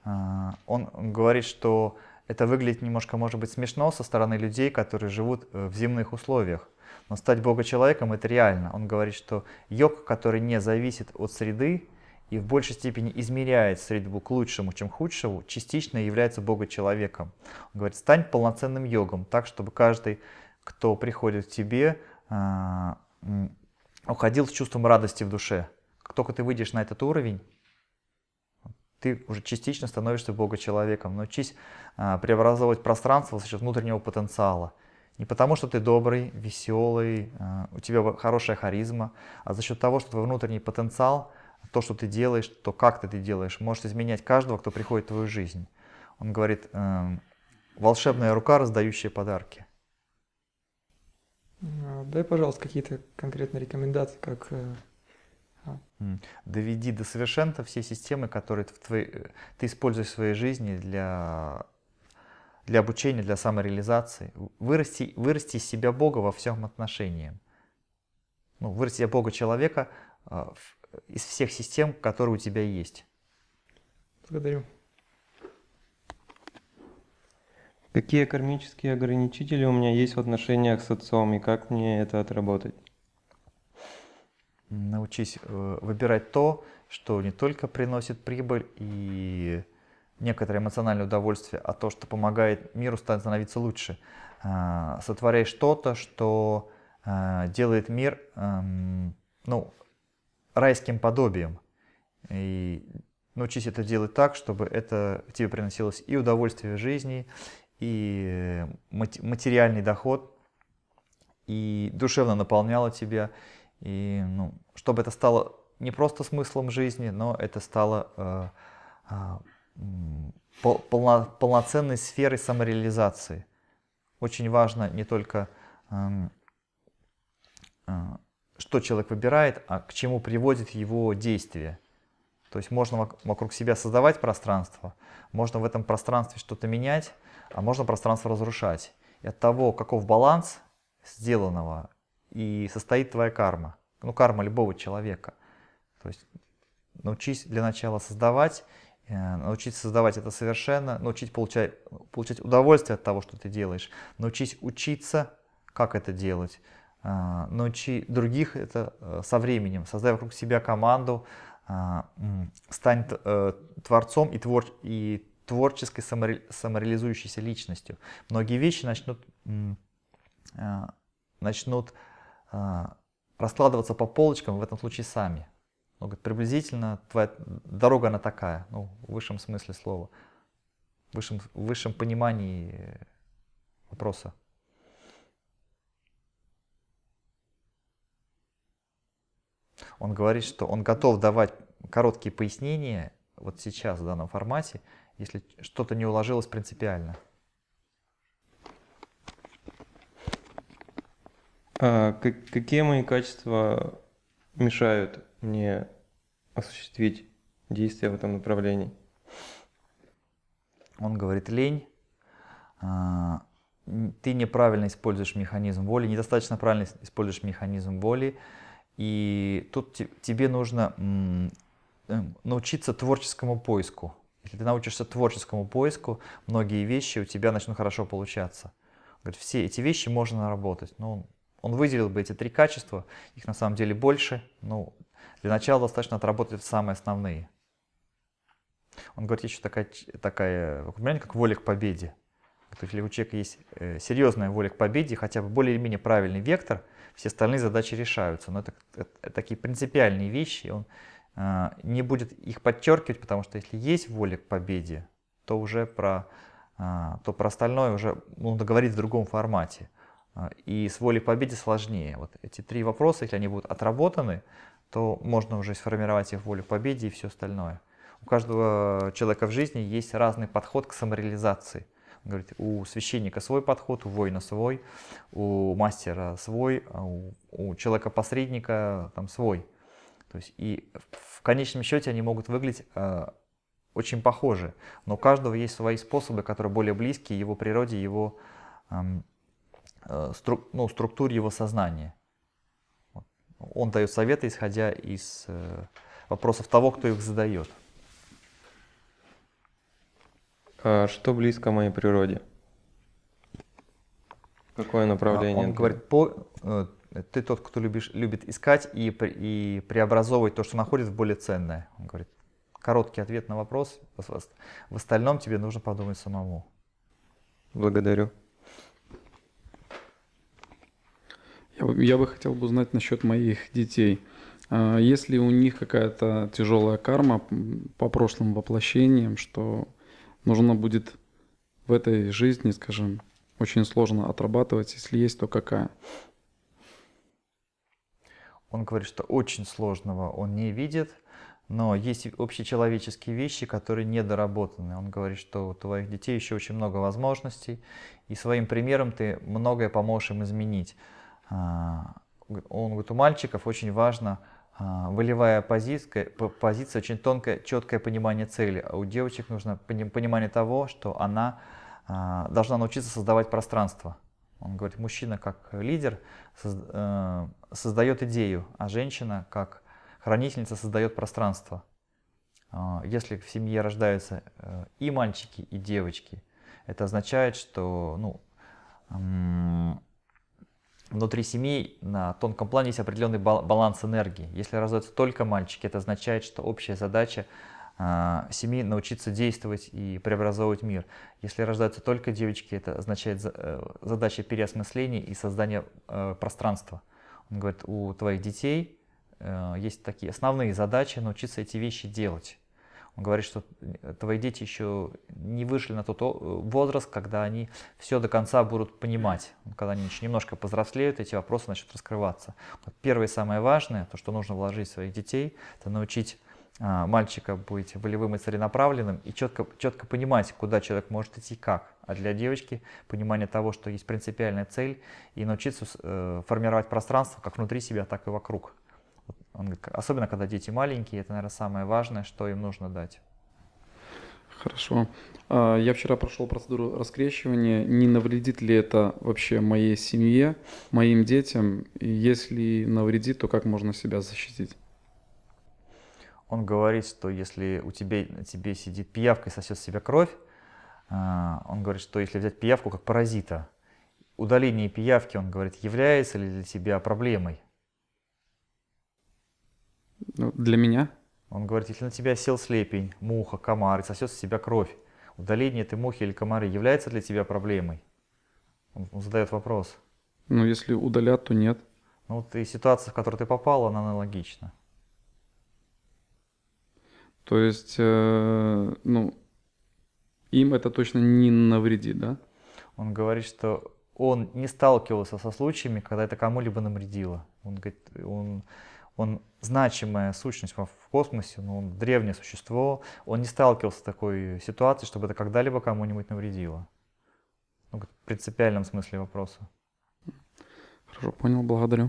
Э, он говорит, что это выглядит немножко, может быть, смешно со стороны людей, которые живут в земных условиях. Но стать Бога человеком это реально. Он говорит, что йог, который не зависит от среды и в большей степени измеряет среду к лучшему, чем к худшему, частично является Бога человеком. Он говорит, стань полноценным йогом, так, чтобы каждый, кто приходит к тебе, а, уходил с чувством радости в душе. Как только ты выйдешь на этот уровень, ты уже частично становишься богочеловеком. Научись а, преобразовывать пространство за счет внутреннего потенциала. Не потому, что ты добрый, веселый, а, у тебя хорошая харизма, а за счет того, что твой внутренний потенциал, то, что ты делаешь, то, как ты это делаешь, может изменять каждого, кто приходит в твою жизнь. Он говорит, эм, волшебная рука, раздающая подарки. А, дай, пожалуйста, какие-то конкретные рекомендации, как... Э, а. Доведи до совершенства все системы, которые ты, в э, ты используешь в своей жизни для, для обучения, для самореализации. Вырасти, вырасти из себя Бога во всем отношении. Ну, вырасти из себя Бога человека а, из всех систем, которые у тебя есть. Благодарю. Какие кармические ограничители у меня есть в отношениях с отцом и как мне это отработать? Научись э, выбирать то, что не только приносит прибыль и некоторое эмоциональное удовольствие, а то, что помогает миру становиться лучше. Э, сотворяй что-то, что э, делает мир эм, ну, райским подобием. И научись это делать так, чтобы это тебе приносилось и удовольствие жизни, и э, материальный доход, и душевно наполняло тебя. И ну, чтобы это стало не просто смыслом жизни, но это стало э, э, полно, полноценной сферой самореализации. Очень важно не только э, э, что человек выбирает, а к чему приводит его действие. То есть можно вокруг себя создавать пространство, можно в этом пространстве что-то менять, а можно пространство разрушать. И от того, каков баланс сделанного, и состоит твоя карма. Ну, карма любого человека. То есть научись для начала создавать, э, научись создавать это совершенно, научись получать, получать удовольствие от того, что ты делаешь, научись учиться, как это делать, э, научи других это э, со временем, создай вокруг себя команду, а, станет э, творцом и, твор, и творческой самореали, самореализующейся личностью. Многие вещи начнут, а, начнут а, раскладываться по полочкам, в этом случае сами. Он ну, говорит, приблизительно твоя дорога она такая, ну, в высшем смысле слова, в высшем, в высшем понимании вопроса. он говорит, что он готов давать короткие пояснения вот сейчас в данном формате, если что-то не уложилось принципиально. А, как, какие мои качества мешают мне осуществить действия в этом направлении? Он говорит лень, а, ты неправильно используешь механизм воли, недостаточно правильно используешь механизм воли, и тут тебе нужно эм, научиться творческому поиску. Если ты научишься творческому поиску, многие вещи у тебя начнут хорошо получаться. Говорит, все эти вещи можно наработать. Ну, он выделил бы эти три качества, их на самом деле больше. Но ну, для начала достаточно отработать самые основные. Он говорит, еще такая, такая документ, как воля к победе. То есть, если у человека есть э, серьезная воля к победе, хотя бы более-менее правильный вектор – все остальные задачи решаются. Но это, это, такие принципиальные вещи, он э, не будет их подчеркивать, потому что если есть воля к победе, то уже про, э, то про остальное уже нужно говорить в другом формате. А, и с волей к победе сложнее. Вот эти три вопроса, если они будут отработаны, то можно уже сформировать их волю к победе и все остальное. У каждого человека в жизни есть разный подход к самореализации – Говорит, у священника свой подход, у воина свой, у мастера свой, а у, у человека-посредника там свой. То есть и в конечном счете они могут выглядеть э, очень похожи, но у каждого есть свои способы, которые более близки его природе, его э, стру, ну, структуре его сознания. Он дает советы, исходя из э, вопросов того, кто их задает. А что близко моей природе? Какое а направление? Он говорит, по, э, ты тот, кто любишь, любит искать и, и преобразовывать то, что находит, в более ценное. Он говорит, короткий ответ на вопрос. В остальном тебе нужно подумать самому. Благодарю. Я, я бы хотел бы узнать насчет моих детей. А Если у них какая-то тяжелая карма по прошлым воплощениям, что нужно будет в этой жизни, скажем, очень сложно отрабатывать, если есть, то какая? Он говорит, что очень сложного он не видит, но есть общечеловеческие вещи, которые недоработаны. Он говорит, что у твоих детей еще очень много возможностей, и своим примером ты многое поможешь им изменить. А, он говорит, у мальчиков очень важно а, волевая позиция, позиция очень тонкое, четкое понимание цели. А у девочек нужно понимание того, что она а, должна научиться создавать пространство. Он говорит, мужчина как лидер э, создает идею, а женщина как хранительница создает пространство. А, если в семье рождаются э, и мальчики, и девочки, это означает, что ну, внутри семьи на тонком плане есть определенный баланс энергии. Если рождаются только мальчики, это означает, что общая задача а, семьи научиться действовать и преобразовывать мир. Если рождаются только девочки, это означает э, задача переосмысления и создания э, пространства. Он говорит, у твоих детей э, есть такие основные задачи научиться эти вещи делать. Он говорит, что э, твои дети еще не вышли на тот э, возраст, когда они все до конца будут понимать. Когда они еще немножко повзрослеют, эти вопросы начнут раскрываться. Первое и самое важное, то, что нужно вложить в своих детей, это научить а, мальчика быть волевым и целенаправленным и четко, четко понимать, куда человек может идти как. А для девочки понимание того, что есть принципиальная цель и научиться э, формировать пространство как внутри себя, так и вокруг. Он, особенно когда дети маленькие, это, наверное, самое важное, что им нужно дать. Хорошо. А, я вчера прошел процедуру раскрещивания. Не навредит ли это вообще моей семье, моим детям? И если навредит, то как можно себя защитить? Он говорит, что если у тебя тебе сидит пиявка и сосет себе кровь, а, он говорит, что если взять пиявку как паразита, удаление пиявки, он говорит, является ли для тебя проблемой? Ну, для меня. Он говорит, если на тебя сел слепень, муха, комар и сосет с тебя кровь, удаление этой мухи или комары является для тебя проблемой? Он, он задает вопрос. Ну, если удалят, то нет. Ну, вот и ситуация, в которую ты попал, она аналогична. То есть, э, ну, им это точно не навредит, да? Он говорит, что он не сталкивался со случаями, когда это кому-либо навредило. Он говорит, он он значимая сущность в космосе, но он древнее существо, он не сталкивался с такой ситуацией, чтобы это когда-либо кому-нибудь навредило. Ну, в принципиальном смысле вопроса. Хорошо, понял, благодарю.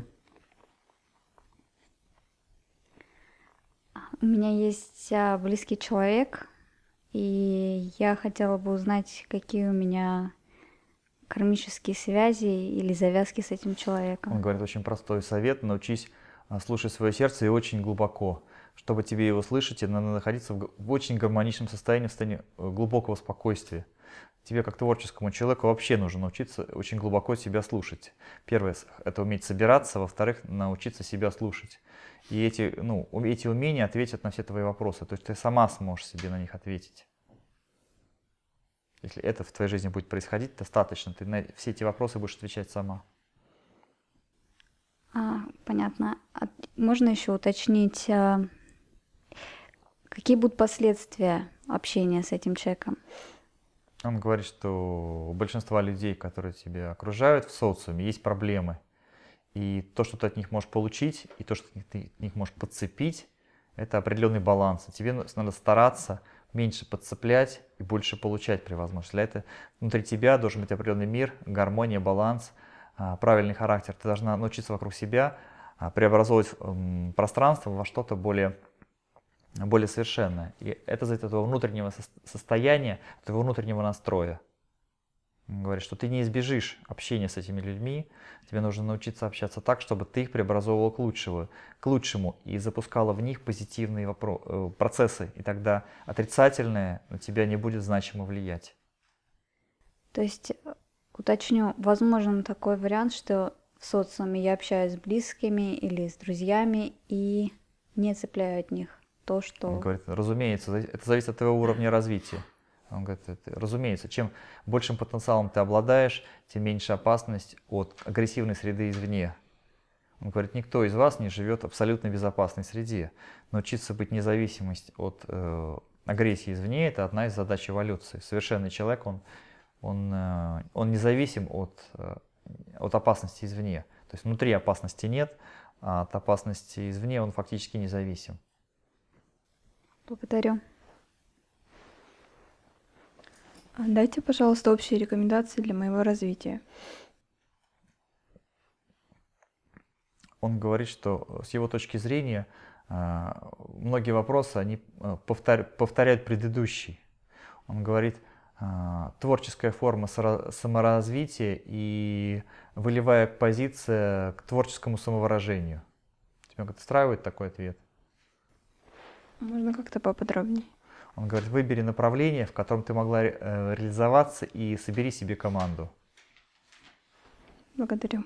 У меня есть а, близкий человек, и я хотела бы узнать, какие у меня кармические связи или завязки с этим человеком. Он говорит очень простой совет, научись а, слушай свое сердце и очень глубоко, чтобы тебе его слышать, и надо находиться в очень гармоничном состоянии, в состоянии э, глубокого спокойствия. Тебе, как творческому человеку, вообще нужно научиться очень глубоко себя слушать. Первое – это уметь собираться, во-вторых, научиться себя слушать. И эти, ну, эти умения ответят на все твои вопросы, то есть ты сама сможешь себе на них ответить. Если это в твоей жизни будет происходить, достаточно, ты на все эти вопросы будешь отвечать сама. А, понятно. А можно еще уточнить, а, какие будут последствия общения с этим человеком? Он говорит, что у большинства людей, которые тебя окружают в социуме, есть проблемы. И то, что ты от них можешь получить, и то, что ты от них можешь подцепить, это определенный баланс. тебе надо стараться меньше подцеплять и больше получать при возможности. Для этого внутри тебя должен быть определенный мир, гармония, баланс – а, правильный характер, ты должна научиться вокруг себя а, преобразовывать эм, пространство во что-то более, более совершенное. И это за твоего внутреннего состояния, твоего внутреннего настроя. Говорит, что ты не избежишь общения с этими людьми, тебе нужно научиться общаться так, чтобы ты их преобразовывал к лучшему, к лучшему и запускала в них позитивные вопро- э, процессы, и тогда отрицательное на тебя не будет значимо влиять. То есть э, Уточню, возможен такой вариант, что в социуме я общаюсь с близкими или с друзьями и не цепляю от них то, что... Он говорит, разумеется, это зависит от твоего уровня развития. Он говорит, разумеется, чем большим потенциалом ты обладаешь, тем меньше опасность от агрессивной среды извне. Он говорит, никто из вас не живет в абсолютно безопасной среде. Научиться быть независимость от э, агрессии извне – это одна из задач эволюции. Совершенный человек, он он, э, он независим от, э, от опасности извне. То есть внутри опасности нет, а от опасности извне он фактически независим. Благодарю. А дайте, пожалуйста, общие рекомендации для моего развития. Он говорит, что с его точки зрения э, многие вопросы они повторяют предыдущий. Он говорит, а, творческая форма саморазвития и выливая позиция к творческому самовыражению. Тебя устраивает такой ответ? Можно как-то поподробнее. Он говорит, выбери направление, в котором ты могла ре э, реализоваться и собери себе команду. Благодарю.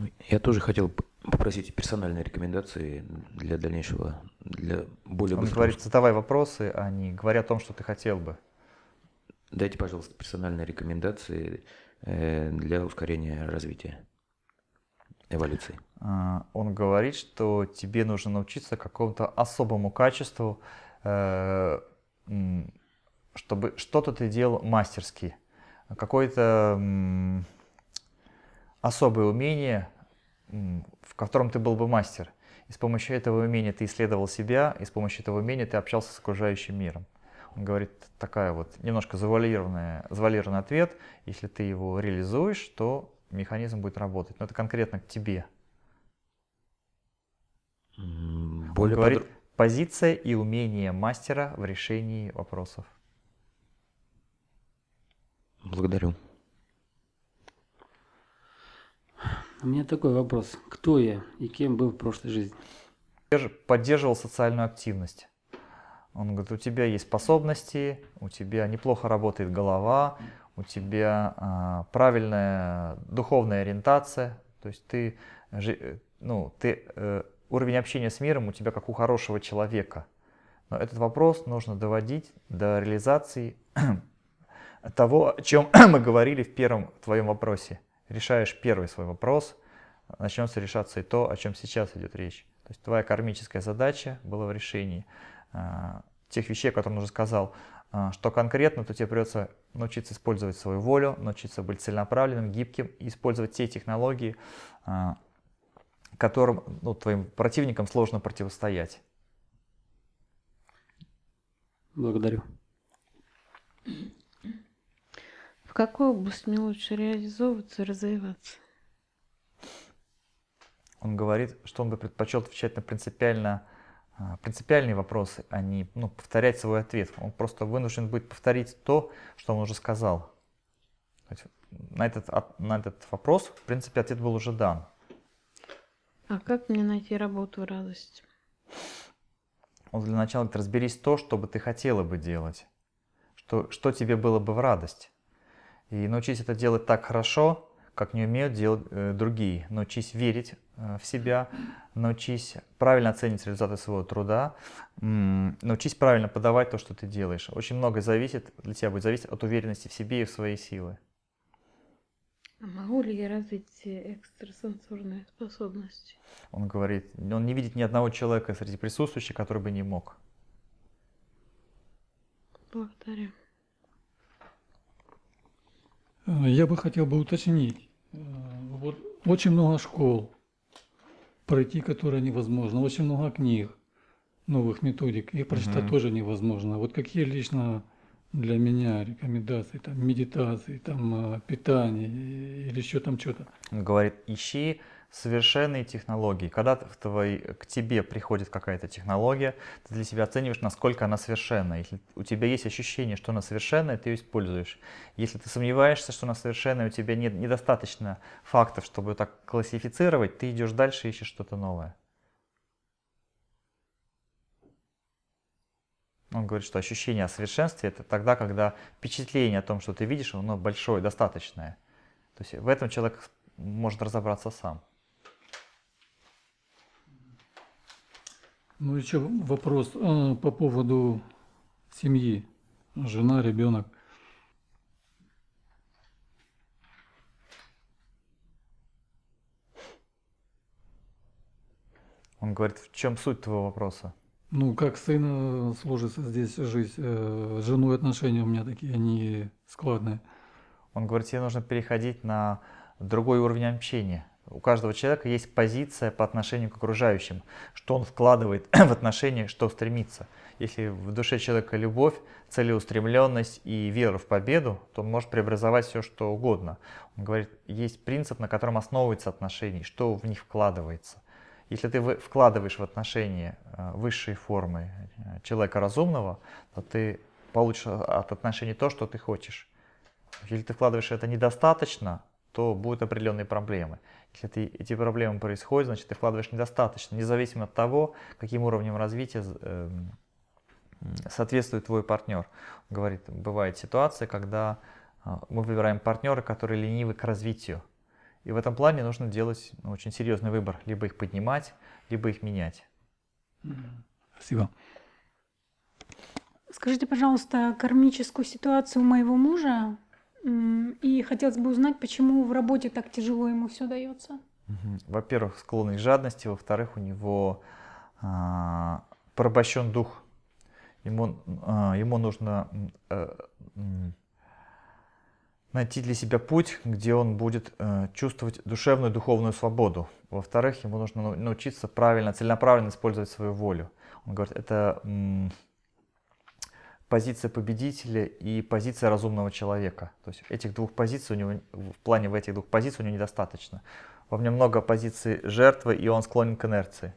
Ну, я тоже хотел попросить персональные рекомендации для дальнейшего, для более Он быстрого. говорит, задавай вопросы, а не говоря о том, что ты хотел бы. Дайте, пожалуйста, персональные рекомендации э, для ускорения развития эволюции. А, он говорит, что тебе нужно научиться какому-то особому качеству, э, чтобы что-то ты делал мастерски. Какое-то особое умение, в котором ты был бы мастер. И с помощью этого умения ты исследовал себя, и с помощью этого умения ты общался с окружающим миром. Он говорит, такая вот немножко завалированная завуалированный ответ. Если ты его реализуешь, то механизм будет работать. Но это конкретно к тебе. Более Он говорит, подр... позиция и умение мастера в решении вопросов. Благодарю. А у меня такой вопрос. Кто я и кем был в прошлой жизни? Поддерживал социальную активность. Он говорит, у тебя есть способности, у тебя неплохо работает голова, у тебя а, правильная духовная ориентация, то есть ты, ну, ты э, уровень общения с миром у тебя как у хорошего человека. Но этот вопрос нужно доводить до реализации того, о чем мы говорили в первом твоем вопросе решаешь первый свой вопрос, начнется решаться и то, о чем сейчас идет речь. То есть твоя кармическая задача была в решении э, тех вещей, о которых уже сказал, э, что конкретно, то тебе придется научиться использовать свою волю, научиться быть целенаправленным, гибким, использовать те технологии, э, которым ну, твоим противникам сложно противостоять. Благодарю какой области мне лучше реализовываться развиваться? Он говорит, что он бы предпочел отвечать на принципиально а, принципиальные вопросы, а не ну, повторять свой ответ. Он просто вынужден будет повторить то, что он уже сказал. Есть, на, этот, на этот вопрос, в принципе, ответ был уже дан. А как мне найти работу в радость? Он для начала разберись то, что бы ты хотела бы делать, что, что тебе было бы в радость. И научись это делать так хорошо, как не умеют делать э, другие. Научись верить э, в себя, научись правильно оценить результаты своего труда, научись правильно подавать то, что ты делаешь. Очень многое зависит, для тебя будет зависеть от уверенности в себе и в своей силы. А могу ли я развить э, экстрасенсорные способности? Он говорит, он не видит ни одного человека среди присутствующих, который бы не мог. Благодарю. Э, я бы хотел бы уточнить. Э, вот очень много школ, пройти которые невозможно, очень много книг, новых методик, их прочитать угу. тоже невозможно. Вот какие лично для меня рекомендации, там, медитации, там, э, питание или еще там что-то? говорит, ищи совершенные технологии. Когда твой, к тебе приходит какая-то технология, ты для себя оцениваешь, насколько она совершенна. Если у тебя есть ощущение, что она совершенная, ты ее используешь. Если ты сомневаешься, что она совершенная, у тебя нет, недостаточно фактов, чтобы так классифицировать, ты идешь дальше и ищешь что-то новое. Он говорит, что ощущение о совершенстве – это тогда, когда впечатление о том, что ты видишь, оно большое, достаточное. То есть в этом человек может разобраться сам. Ну, еще вопрос э, по поводу семьи. Жена, ребенок. Он говорит, в чем суть твоего вопроса? Ну, как сына сложится здесь жизнь? Э, с женой отношения у меня такие, они складные. Он говорит, тебе нужно переходить на другой уровень общения у каждого человека есть позиция по отношению к окружающим, что он вкладывает в отношения, что стремится. Если в душе человека любовь, целеустремленность и вера в победу, то он может преобразовать все, что угодно. Он говорит, есть принцип, на котором основываются отношения, что в них вкладывается. Если ты вкладываешь в отношения э, высшие формы э, человека разумного, то ты получишь от отношений то, что ты хочешь. Если ты вкладываешь это недостаточно, то будут определенные проблемы. Если ты эти проблемы происходят, значит, ты вкладываешь недостаточно, независимо от того, каким уровнем развития эм, соответствует твой партнер. Он говорит, бывает ситуация, когда а, мы выбираем партнера, которые ленивы к развитию. И в этом плане нужно делать ну, очень серьезный выбор. Либо их поднимать, либо их менять. Спасибо. Скажите, пожалуйста, кармическую ситуацию у моего мужа и хотелось бы узнать, почему в работе так тяжело ему все дается. Во-первых, склонность к жадности, во-вторых, у него э, а, порабощен дух. Ему, э, ему нужно э, найти для себя путь, где он будет э, чувствовать душевную духовную свободу. Во-вторых, ему нужно научиться правильно, целенаправленно использовать свою волю. Он говорит, это позиция победителя и позиция разумного человека. То есть этих двух позиций у него, в плане в этих двух позиций у него недостаточно. Во мне много позиций жертвы, и он склонен к инерции.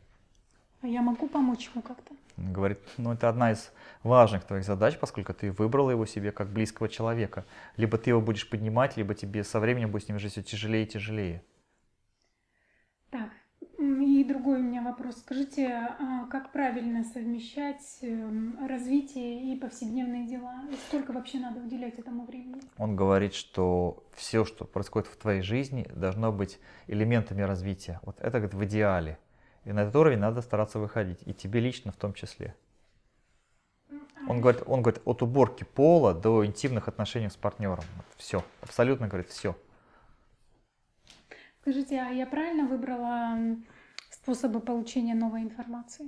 А я могу помочь ему как-то? Говорит, ну это одна из важных твоих задач, поскольку ты выбрал его себе как близкого человека. Либо ты его будешь поднимать, либо тебе со временем будет с ним жить все тяжелее и тяжелее другой у меня вопрос. Скажите, а как правильно совмещать эм, развитие и повседневные дела? И сколько вообще надо уделять этому времени? Он говорит, что все, что происходит в твоей жизни, должно быть элементами развития. Вот это говорит, в идеале. И на этот уровень надо стараться выходить. И тебе лично в том числе. Он а говорит, он говорит от уборки пола до интимных отношений с партнером. Вот все. Абсолютно говорит все. Скажите, а я правильно выбрала способы получения новой информации?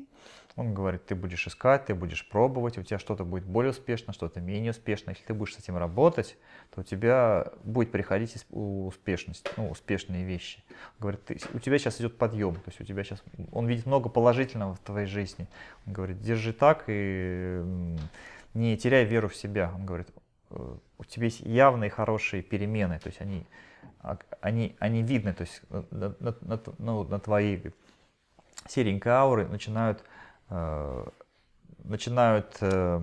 Он говорит, ты будешь искать, ты будешь пробовать, у тебя что-то будет более успешно, что-то менее успешно. Если ты будешь с этим работать, то у тебя будет приходить успешность, ну, успешные вещи. Он говорит, ты, у тебя сейчас идет подъем, то есть у тебя сейчас, он видит много положительного в твоей жизни. Он говорит, держи так и не теряй веру в себя. Он говорит, «Э, у тебя есть явные хорошие перемены, то есть они, а, они, они видны то есть э, на, на, на, ну, на твоей серенькие ауры начинают, э, начинают э,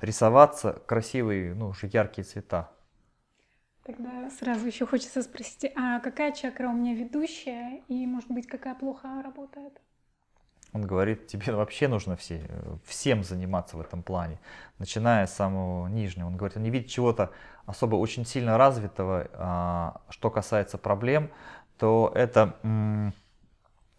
рисоваться красивые, ну, уже яркие цвета. Тогда сразу еще хочется спросить, а какая чакра у меня ведущая и, может быть, какая плохо работает? Он говорит, тебе вообще нужно все, всем заниматься в этом плане, начиная с самого нижнего. Он говорит, он не видит чего-то особо очень сильно развитого, а, что касается проблем, то это м-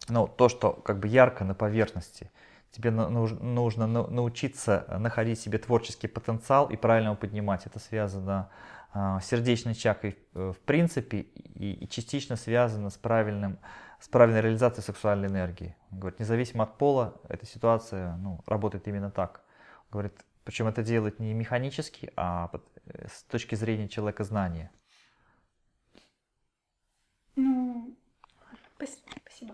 ну, то, что как бы ярко на поверхности. Тебе нужно научиться находить себе творческий потенциал и правильно его поднимать. Это связано а, с сердечной чакрой э, в принципе и частично связано с, правильным, с правильной реализацией сексуальной энергии. Он говорит, независимо от пола, эта ситуация ну, работает именно так. Он говорит, причем это делает не механически, а э, с точки зрения человека знания. Ну, спасибо.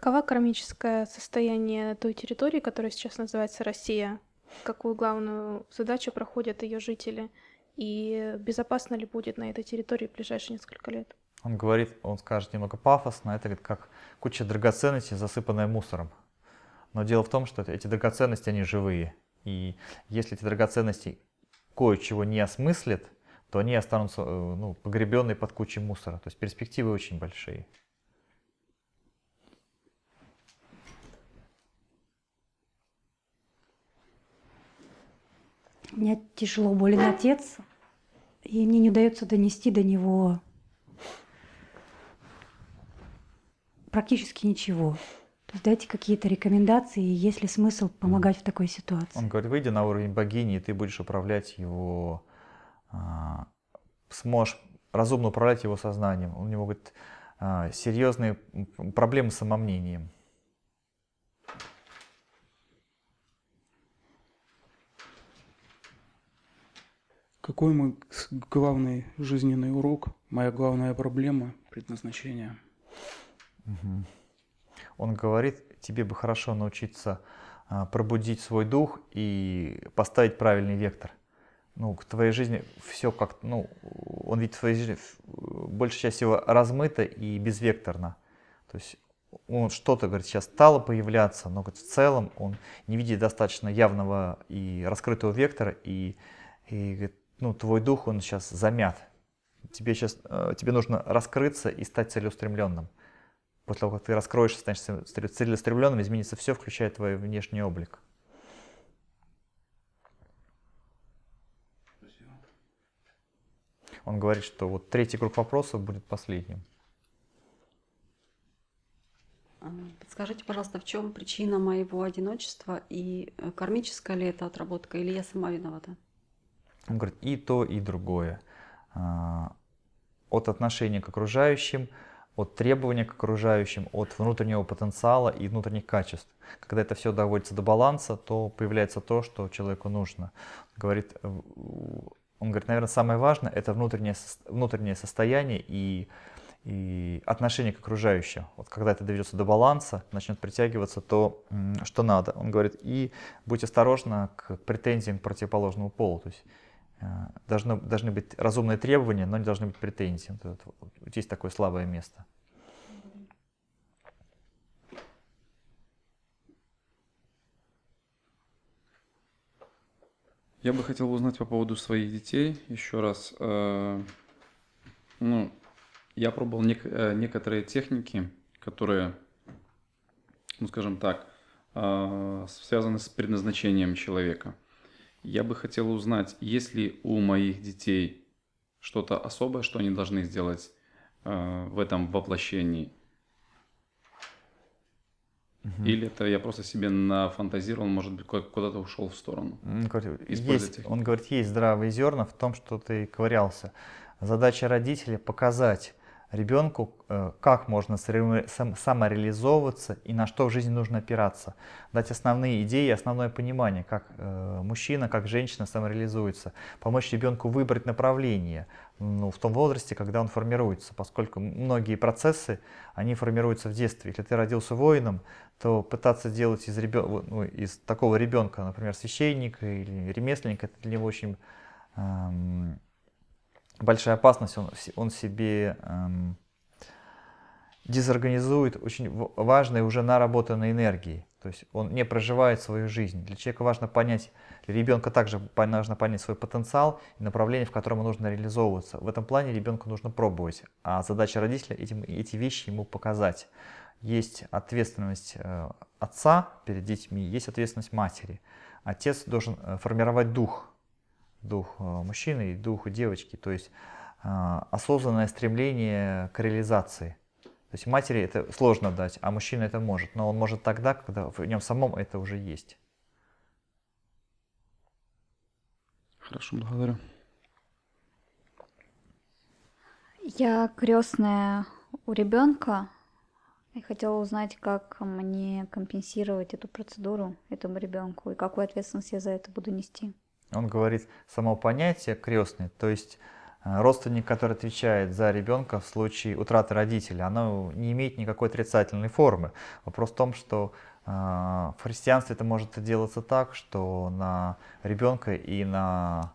Каково кармическое состояние той территории, которая сейчас называется Россия? Какую главную задачу проходят ее жители? И безопасно ли будет на этой территории в ближайшие несколько лет? Он говорит, он скажет немного пафосно, это говорит, как куча драгоценностей, засыпанная мусором. Но дело в том, что эти драгоценности, они живые. И если эти драгоценности кое-чего не осмыслят, то они останутся э, ну, погребенные под кучей мусора. То есть перспективы очень большие. Мне тяжело болен отец, и мне не удается донести до него практически ничего. То есть дайте какие-то рекомендации, есть ли смысл помогать в такой ситуации. Он говорит, выйди на уровень богини, и ты будешь управлять его, а, сможешь разумно управлять его сознанием. У него, говорит, а, серьезные проблемы с самомнением. Какой мой главный жизненный урок, моя главная проблема предназначения? Угу. Он говорит, тебе бы хорошо научиться а, пробудить свой дух и поставить правильный вектор. Ну, к твоей жизни все как, ну, он ведь в своей жизни большая часть его размыта и безвекторно. То есть он что-то, говорит, сейчас стало появляться, но говорит, в целом он не видит достаточно явного и раскрытого вектора, и, и говорит, ну, твой дух, он сейчас замят. Тебе сейчас, э, тебе нужно раскрыться и стать целеустремленным. После того, как ты раскроешься, станешь целеустремленным, изменится все, включая твой внешний облик. Он говорит, что вот третий круг вопросов будет последним. А, подскажите, пожалуйста, в чем причина моего одиночества и э, кармическая ли это отработка, или я сама виновата? Он говорит, и то, и другое. А, от отношения к окружающим, от требования к окружающим, от внутреннего потенциала и внутренних качеств. Когда это все доводится до баланса, то появляется то, что человеку нужно. Говорит, он говорит, наверное, самое важное – это внутреннее, внутреннее состояние и, и отношение к окружающему. Вот когда это доведется до баланса, начнет притягиваться то, что надо. Он говорит, и будь осторожна к претензиям к противоположному полу. То есть Э, должно, должны быть разумные требования, но не должны быть претензии. Вот, вот, вот здесь такое слабое место. Я бы хотел узнать по поводу своих детей еще раз. Э, ну, я пробовал нек- э, некоторые техники, которые, ну, скажем так, связаны с предназначением человека – я бы хотел узнать, есть ли у моих детей что-то особое, что они должны сделать э, в этом воплощении? Угу. Или это я просто себе нафантазировал, может быть, куда-то ушел в сторону? Он ну, говорит, есть, он говорит, есть здравые зерна в том, что ты ковырялся. Задача родителей – показать, ребенку, э, как можно самореализовываться и на что в жизни нужно опираться. Дать основные идеи, основное понимание, как э, мужчина, как женщина самореализуется. Помочь ребенку выбрать направление ну, в том возрасте, когда он формируется, поскольку многие процессы, они формируются в детстве. Если ты родился воином, то пытаться делать из, ребен... ну, из такого ребенка, например, священника или ремесленника, это для него очень эм, большая опасность, он, он себе эм, дезорганизует очень важные уже наработанные энергии. То есть он не проживает свою жизнь. Для человека важно понять, для ребенка также важно понять свой потенциал и направление, в котором нужно реализовываться. В этом плане ребенку нужно пробовать, а задача родителя этим, эти вещи ему показать. Есть ответственность э, отца перед детьми, есть ответственность матери. Отец должен э, формировать дух дух э, мужчины и дух девочки, то есть э, осознанное стремление к реализации. То есть матери это сложно дать, а мужчина это может, но он может тогда, когда в нем самом это уже есть. Хорошо, благодарю. Я крестная у ребенка. И хотела узнать, как мне компенсировать эту процедуру этому ребенку и какую ответственность я за это буду нести. Он говорит, само понятие крестный, то есть э, родственник, который отвечает за ребенка в случае утраты родителя, оно не имеет никакой отрицательной формы. Вопрос в том, что э, в христианстве это может делаться так, что на ребенка и на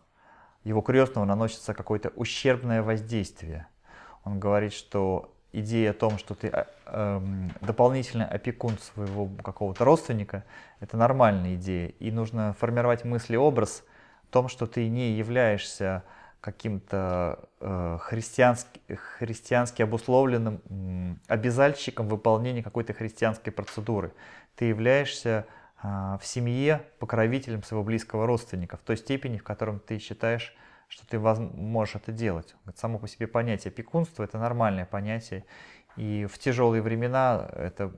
его крестного наносится какое-то ущербное воздействие. Он говорит, что идея о том, что ты э, эм, дополнительный опекун своего какого-то родственника, это нормальная идея. И нужно формировать мысли-образ том, что ты не являешься каким-то э, христиански, христиански обусловленным м, обязальщиком выполнения какой-то христианской процедуры. Ты являешься э, в семье покровителем своего близкого родственника в той степени, в котором ты считаешь, что ты можешь это делать. Само по себе понятие пекунства это нормальное понятие. И в тяжелые времена это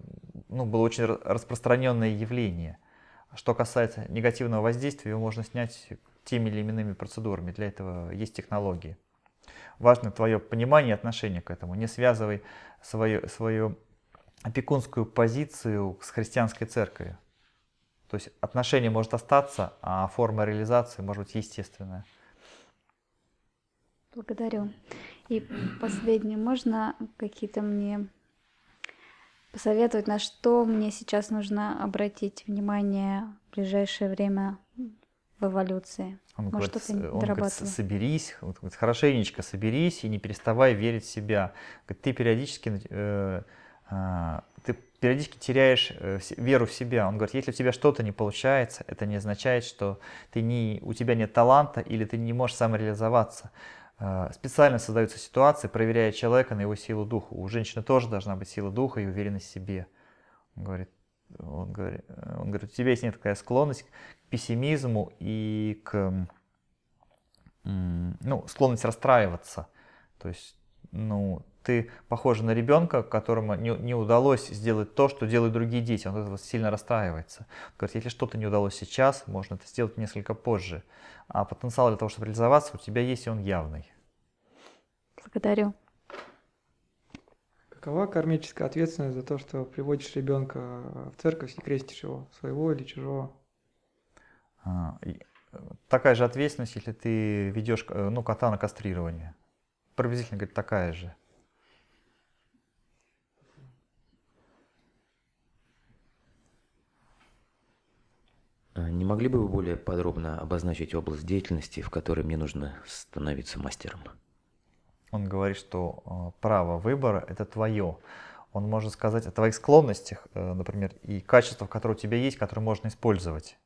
ну, было очень распространенное явление. Что касается негативного воздействия, его можно снять теми или иными процедурами. Для этого есть технологии. Важно твое понимание и отношение к этому. Не связывай свою, свою опекунскую позицию с христианской церковью. То есть отношение может остаться, а форма реализации может быть естественная. Благодарю. И последнее, можно какие-то мне посоветовать, на что мне сейчас нужно обратить внимание в ближайшее время в эволюции. Он Может, говорит, он говорит, соберись, говорит, хорошенечко соберись и не переставай верить в себя. Говорит, ты периодически, э, э, ты периодически теряешь э, веру в себя. Он говорит, если у тебя что-то не получается, это не означает, что ты не, у тебя нет таланта или ты не можешь самореализоваться. Э, специально создаются ситуации, проверяя человека на его силу духа. У женщины тоже должна быть сила духа и уверенность в себе. Он говорит, он говорит, э, он говорит, у тебя есть некая склонность к пессимизму и к, ну, склонность расстраиваться. То есть, ну, ты похожа на ребенка, которому не, не удалось сделать то, что делают другие дети. Он от этого сильно расстраивается. Он говорит, если что-то не удалось сейчас, можно это сделать несколько позже. А потенциал для того, чтобы реализоваться, у тебя есть, и он явный. Благодарю. Какова кармическая ответственность за то, что приводишь ребенка в церковь и крестишь его, своего или чужого? А, э, такая же ответственность, если ты ведешь э, ну, кота на кастрирование. Приблизительно говорит, такая же. А не могли бы вы более подробно обозначить область деятельности, в которой мне нужно становиться мастером? Он говорит, что э, право выбора – это твое. Он может сказать о твоих склонностях, э, например, и качествах, которые у тебя есть, которые можно использовать.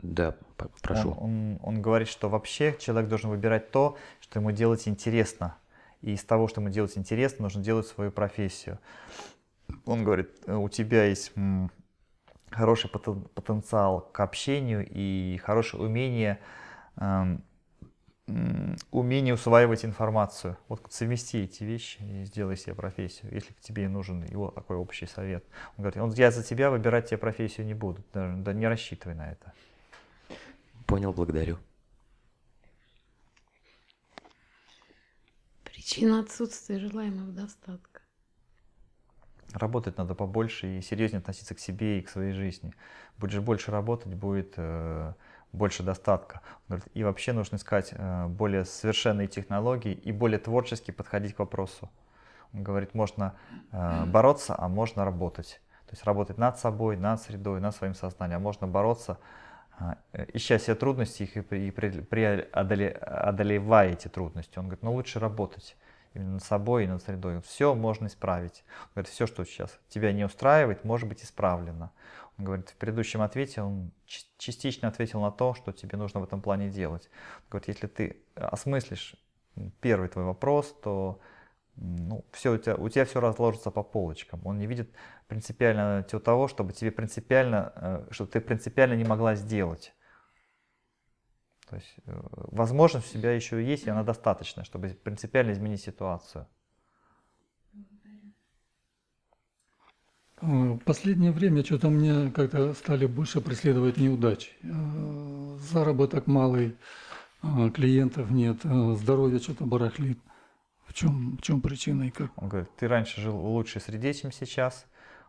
Да, прошу. Он, он, он говорит, что вообще человек должен выбирать то, что ему делать интересно. И из того, что ему делать интересно, нужно делать свою профессию. Он говорит, э, у тебя есть хороший потенциал к общению и хорошее умение эм, умение усваивать информацию. Вот совмести эти вещи и сделай себе профессию, если тебе нужен его такой общий совет. Он говорит, он, я за тебя выбирать тебе профессию не буду, даже, да не рассчитывай на это. Понял, благодарю. Причина отсутствия желаемого достатка. Работать надо побольше и серьезнее относиться к себе и к своей жизни. Будешь больше работать, будет э, больше достатка. Он говорит, и вообще нужно искать э, более совершенные технологии и более творчески подходить к вопросу. Он говорит, можно э, бороться, а можно работать. То есть работать над собой, над средой, над своим сознанием. А можно бороться, э, ища себе трудности их и, и эти трудности. Он говорит, ну лучше работать именно над собой и над средой. Все можно исправить. Он говорит, все, что сейчас тебя не устраивает, может быть исправлено говорит, в предыдущем ответе он частично ответил на то, что тебе нужно в этом плане делать. говорит, если ты осмыслишь первый твой вопрос, то ну, все, у, тебя, у тебя все разложится по полочкам. Он не видит принципиально того, чтобы тебе принципиально, э, чтобы ты принципиально не могла сделать. То есть э, возможность у тебя еще есть, и она достаточна, чтобы принципиально изменить ситуацию. В э, последнее время что-то мне как-то стали больше преследовать неудачи. Э, заработок малый, э, клиентов нет, здоровье что-то барахлит. В чем, в чем причина и как? Он говорит, ты раньше жил в лучшей среде, чем сейчас.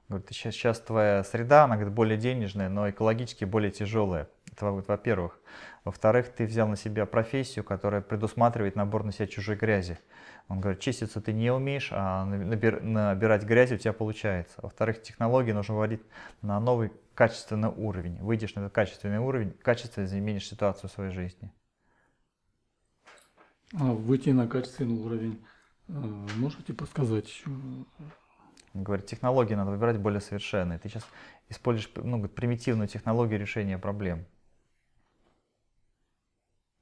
Говорит, сейчас, сейчас твоя среда, она говорит, более денежная, но экологически более тяжелая. Это, во-первых. Во-вторых, ты взял на себя профессию, которая предусматривает набор на себя чужой грязи. Он говорит, чиститься ты не умеешь, а набирать грязи у тебя получается. Во-вторых, технологии нужно вводить на новый качественный уровень. Выйдешь на этот качественный уровень, качественно изменишь ситуацию в своей жизни. А выйти на качественный уровень, э, можете подсказать еще? Говорит, технологии надо выбирать более совершенные. Ты сейчас используешь ну, примитивную технологию решения проблем.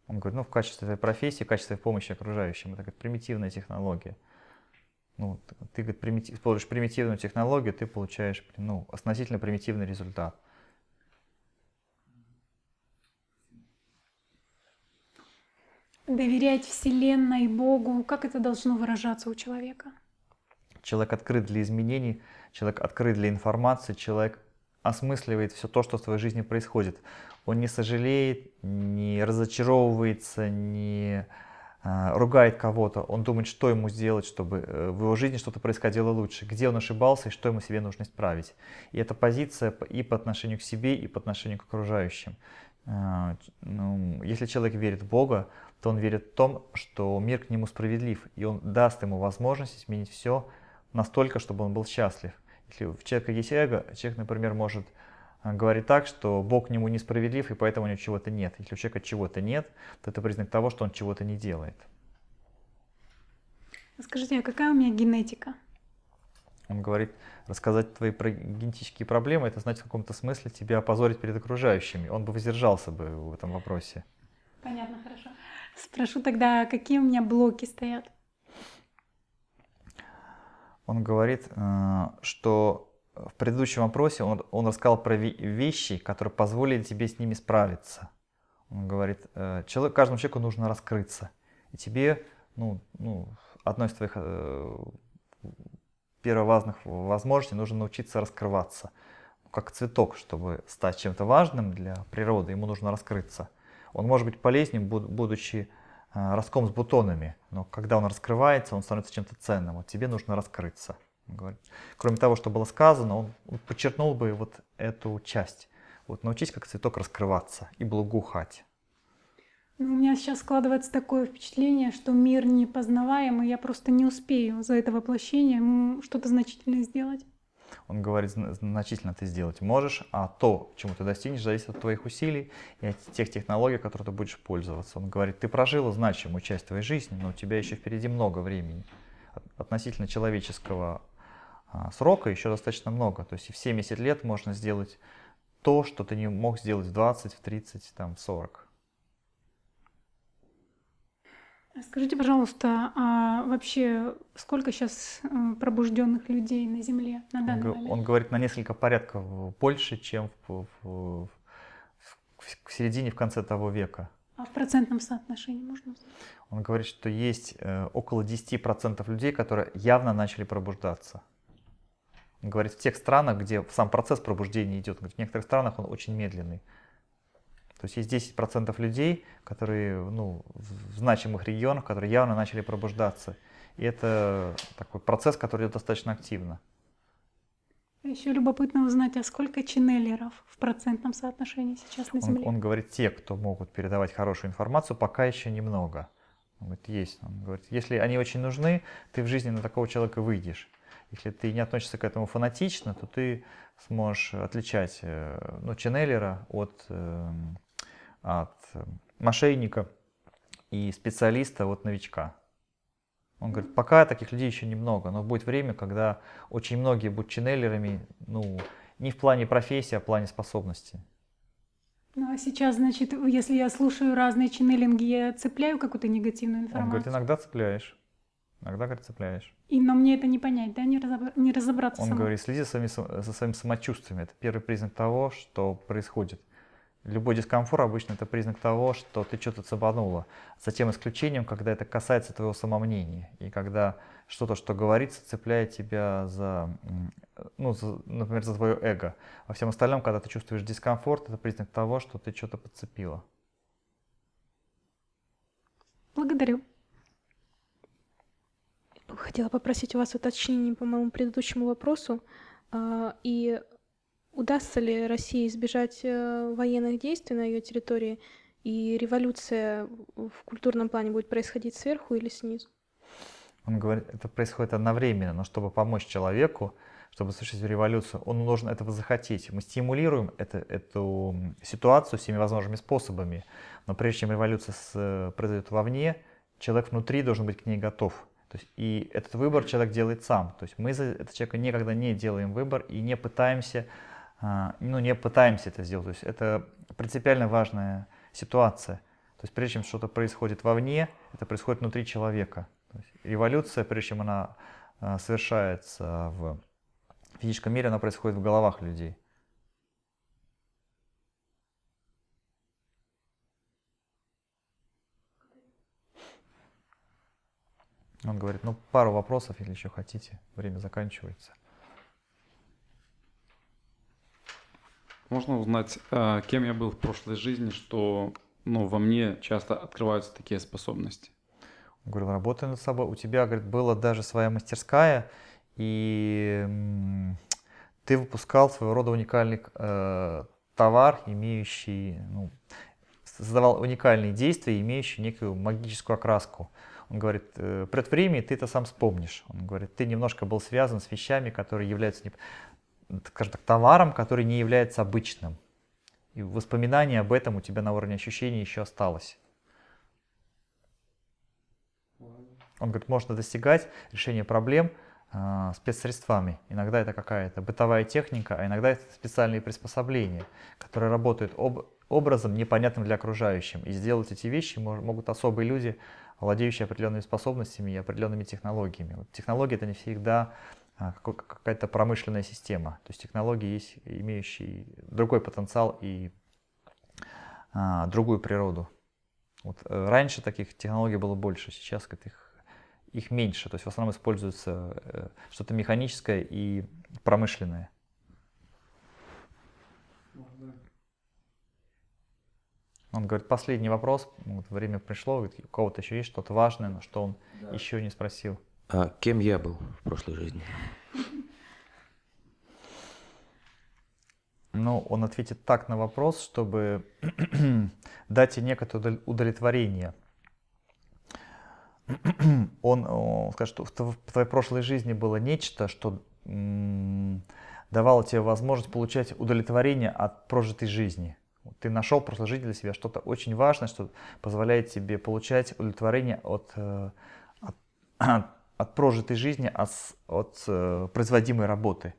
Он говорит, ну в качестве твоей профессии, в качестве помощи окружающим. Это как примитивная технология. Ну, ты говорит, примитив, используешь примитивную технологию, ты получаешь ну, относительно примитивный результат. Доверять Вселенной, Богу, как это должно выражаться у человека? Человек открыт для изменений, человек открыт для информации, человек осмысливает все то, что в твоей жизни происходит. Он не сожалеет, не разочаровывается, не а, ругает кого-то, он думает, что ему сделать, чтобы э, в его жизни что-то происходило лучше, где он ошибался и что ему себе нужно исправить. И эта позиция и по отношению к себе, и по отношению к окружающим. А, ну, если человек верит в Бога, то он верит в том, что мир к нему справедлив, и он даст ему возможность изменить все настолько, чтобы он был счастлив. Если у человека есть эго, человек, например, может а, говорит так, что Бог к нему несправедлив, и поэтому у него чего-то нет. Если у человека чего-то нет, то это признак того, что он чего-то не делает. Скажите, а какая у меня генетика? Он говорит, рассказать твои генетические проблемы, это значит в каком-то смысле тебя опозорить перед окружающими. Он бы воздержался бы в этом вопросе. Понятно, хорошо. Спрошу тогда, какие у меня блоки стоят? Он говорит, э, что в предыдущем вопросе он, он рассказал про вещи, которые позволили тебе с ними справиться. Он говорит, э, человек, каждому человеку нужно раскрыться. И тебе, ну, ну одной из твоих э, первовазных возможностей нужно научиться раскрываться. Как цветок, чтобы стать чем-то важным для природы, ему нужно раскрыться. Он может быть полезнее, будучи э, роском с бутонами, но когда он раскрывается, он становится чем-то ценным. Вот тебе нужно раскрыться. Кроме того, что было сказано, он подчеркнул бы вот эту часть. Вот научись как цветок раскрываться и благоухать. Ну, у меня сейчас складывается такое впечатление, что мир непознаваемый, я просто не успею за это воплощение что-то значительное сделать. Он говорит, значительно ты сделать можешь, а то, чему ты достигнешь, зависит от твоих усилий и от тех технологий, которые ты будешь пользоваться. Он говорит, ты прожила значимую часть твоей жизни, но у тебя еще впереди много времени относительно человеческого а, срока еще достаточно много. То есть в 70 лет можно сделать то, что ты не мог сделать в 20, в 30, там, в 40. Скажите, пожалуйста, а вообще сколько сейчас э, пробужденных людей на Земле на данный он, момент? Он говорит на несколько порядков э, больше, чем в, в, в, в середине, в конце того века. А в процентном соотношении можно узнать? Он говорит, что есть э, около 10% людей, которые явно начали пробуждаться говорит, в тех странах, где сам процесс пробуждения идет, говорит, в некоторых странах он очень медленный. То есть есть 10% людей, которые ну, в значимых регионах, которые явно начали пробуждаться. И это такой процесс, который идет достаточно активно. А еще любопытно узнать, а сколько ченнелеров в процентном соотношении сейчас на Земле? Он, он говорит, те, кто могут передавать хорошую информацию, пока еще немного. Он говорит, есть. Он говорит, если они очень нужны, ты в жизни на такого человека выйдешь. Если ты не относишься к этому фанатично, то ты сможешь отличать э, ну, ченнелера от, эм, от эм, мошенника и специалиста от новичка. Он говорит, пока таких людей еще немного, но будет время, когда очень многие будут ченнелерами, ну, не в плане профессии, а в плане способности. Ну а сейчас, значит, если я слушаю разные ченнелинги, я цепляю какую-то негативную информацию? Он говорит, иногда цепляешь. Иногда, говорит, цепляешь. И, но мне это не понять, да, не, разобр... не разобраться Он сама. говорит, следи со, со своим самочувствием. Это первый признак того, что происходит. Любой дискомфорт обычно это признак того, что ты что-то цепанула. Затем исключением, когда это касается твоего самомнения. И когда что-то, что говорится, цепляет тебя за, ну, за, например, за твое эго. Во всем остальном, когда ты чувствуешь дискомфорт, это признак того, что ты что-то подцепила. Благодарю. Хотела попросить у вас уточнений по моему предыдущему вопросу. А, и удастся ли России избежать э, военных действий на ее территории? И революция в культурном плане будет происходить сверху или снизу? Он говорит, это происходит одновременно, но чтобы помочь человеку, чтобы совершить революцию, он должен этого захотеть. Мы стимулируем это, эту ситуацию всеми возможными способами, но прежде чем революция с, э, произойдет вовне, человек внутри должен быть к ней готов. То есть, и этот выбор человек делает сам. То есть мы за этого человека никогда не делаем выбор и не пытаемся, а, ну, не пытаемся это сделать. То есть это принципиально важная ситуация. То есть прежде чем что-то происходит вовне, это происходит внутри человека. То есть революция, прежде чем она а, совершается в физическом мире, она происходит в головах людей. Он говорит, ну пару вопросов, если еще хотите, время заканчивается. Можно узнать, а, кем я был в прошлой жизни, что ну, во мне часто открываются такие способности? Говорю, работаю над собой. У тебя, говорит, была даже своя мастерская, и ты выпускал своего рода уникальный э, товар, имеющий, ну, создавал уникальные действия, имеющие некую магическую окраску. Он говорит, «Э, пред время ты это сам вспомнишь. Он говорит, ты немножко был связан с вещами, которые являются, не скажем так, товаром, который не является обычным. И воспоминание об этом у тебя на уровне ощущений еще осталось. Он говорит, можно достигать решения проблем э, спецсредствами. Иногда это какая-то бытовая техника, а иногда это специальные приспособления, которые работают об, образом непонятным для окружающих И сделать эти вещи мож, могут особые люди, владеющие определенными способностями и определенными технологиями. Вот технологии это не всегда а, какая-то промышленная система. То есть технологии есть имеющие другой потенциал и а, другую природу. Вот э, раньше таких технологий было больше, сейчас как их, их меньше. То есть в основном используется э, что-то механическое и промышленное. Он говорит, последний вопрос, вот время пришло, говорит, у кого-то еще есть что-то важное, на что он да. еще не спросил. А кем я был в прошлой жизни? Ну, он ответит так на вопрос, чтобы дать ей некое удовлетворение. он скажет, что в твоей прошлой жизни было нечто, что давало тебе возможность получать удовлетворение от прожитой жизни. Ты нашел просто жить для себя что-то очень важное, что позволяет тебе получать удовлетворение от, э, от, от прожитой жизни, а от, от э, производимой работы.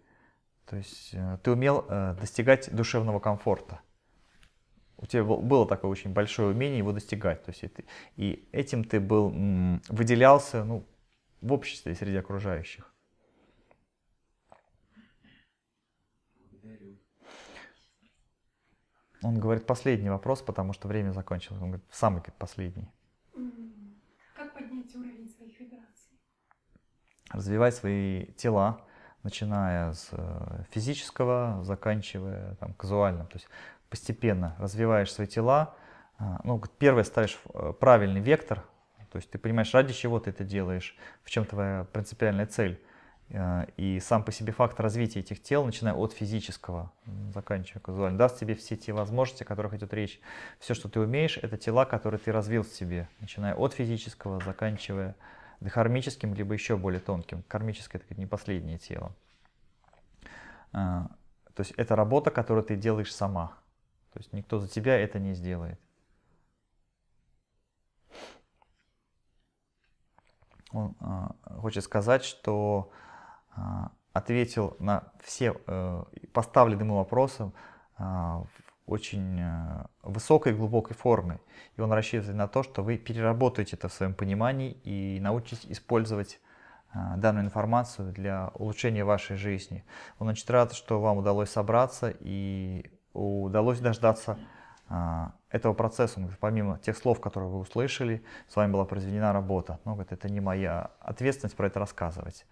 То есть э, ты умел достигать душевного комфорта. У тебя было такое очень большое умение его достигать. То есть и, и этим ты был, выделялся ну, в обществе среди окружающих. Он говорит, последний вопрос, потому что время закончилось. Он говорит, самый последний. Как поднять уровень своих вибраций? Развивать свои тела, начиная с э, физического, заканчивая там, казуальным. То есть постепенно развиваешь свои тела. А, ну, первое, ставишь э, правильный вектор, то есть ты понимаешь, ради чего ты это делаешь, в чем твоя принципиальная цель. Э, и сам по себе факт развития этих тел, начиная от физического, заканчивая казуально, даст тебе все те возможности, о которых идет речь. Все, что ты умеешь, это тела, которые ты развил в себе, начиная от физического, заканчивая дхармическим, либо еще более тонким. Кармическое это не последнее тело. Э, то есть это работа, которую ты делаешь сама. То есть никто за тебя это не сделает. Он э, хочет сказать, что а, ответил на все э, поставленные ему вопросы а, в очень э, высокой глубокой форме. И он рассчитывает на то, что вы переработаете это в своем понимании и научитесь использовать а, данную информацию для улучшения вашей жизни. Он очень рад, что вам удалось собраться и удалось дождаться этого процесса. помимо тех слов, которые вы услышали, с вами была произведена работа. Но говорит, это не моя ответственность про это рассказывать.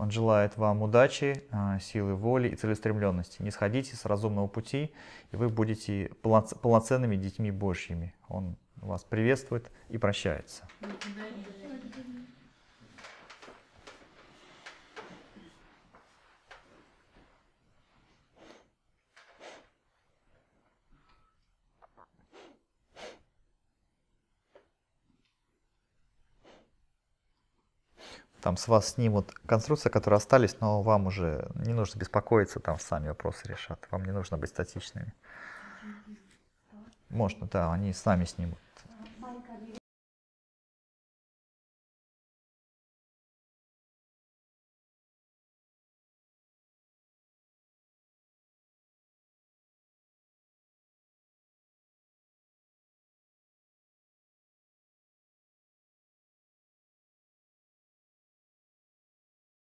Он желает вам удачи, а, силы воли и целеустремленности. Не сходите с разумного пути, и вы будете полноценными детьми Божьими. Он вас приветствует и прощается. там с вас снимут конструкции, которые остались, но вам уже не нужно беспокоиться, там сами вопросы решат. Вам не нужно быть статичными. Можно, да, они сами снимут.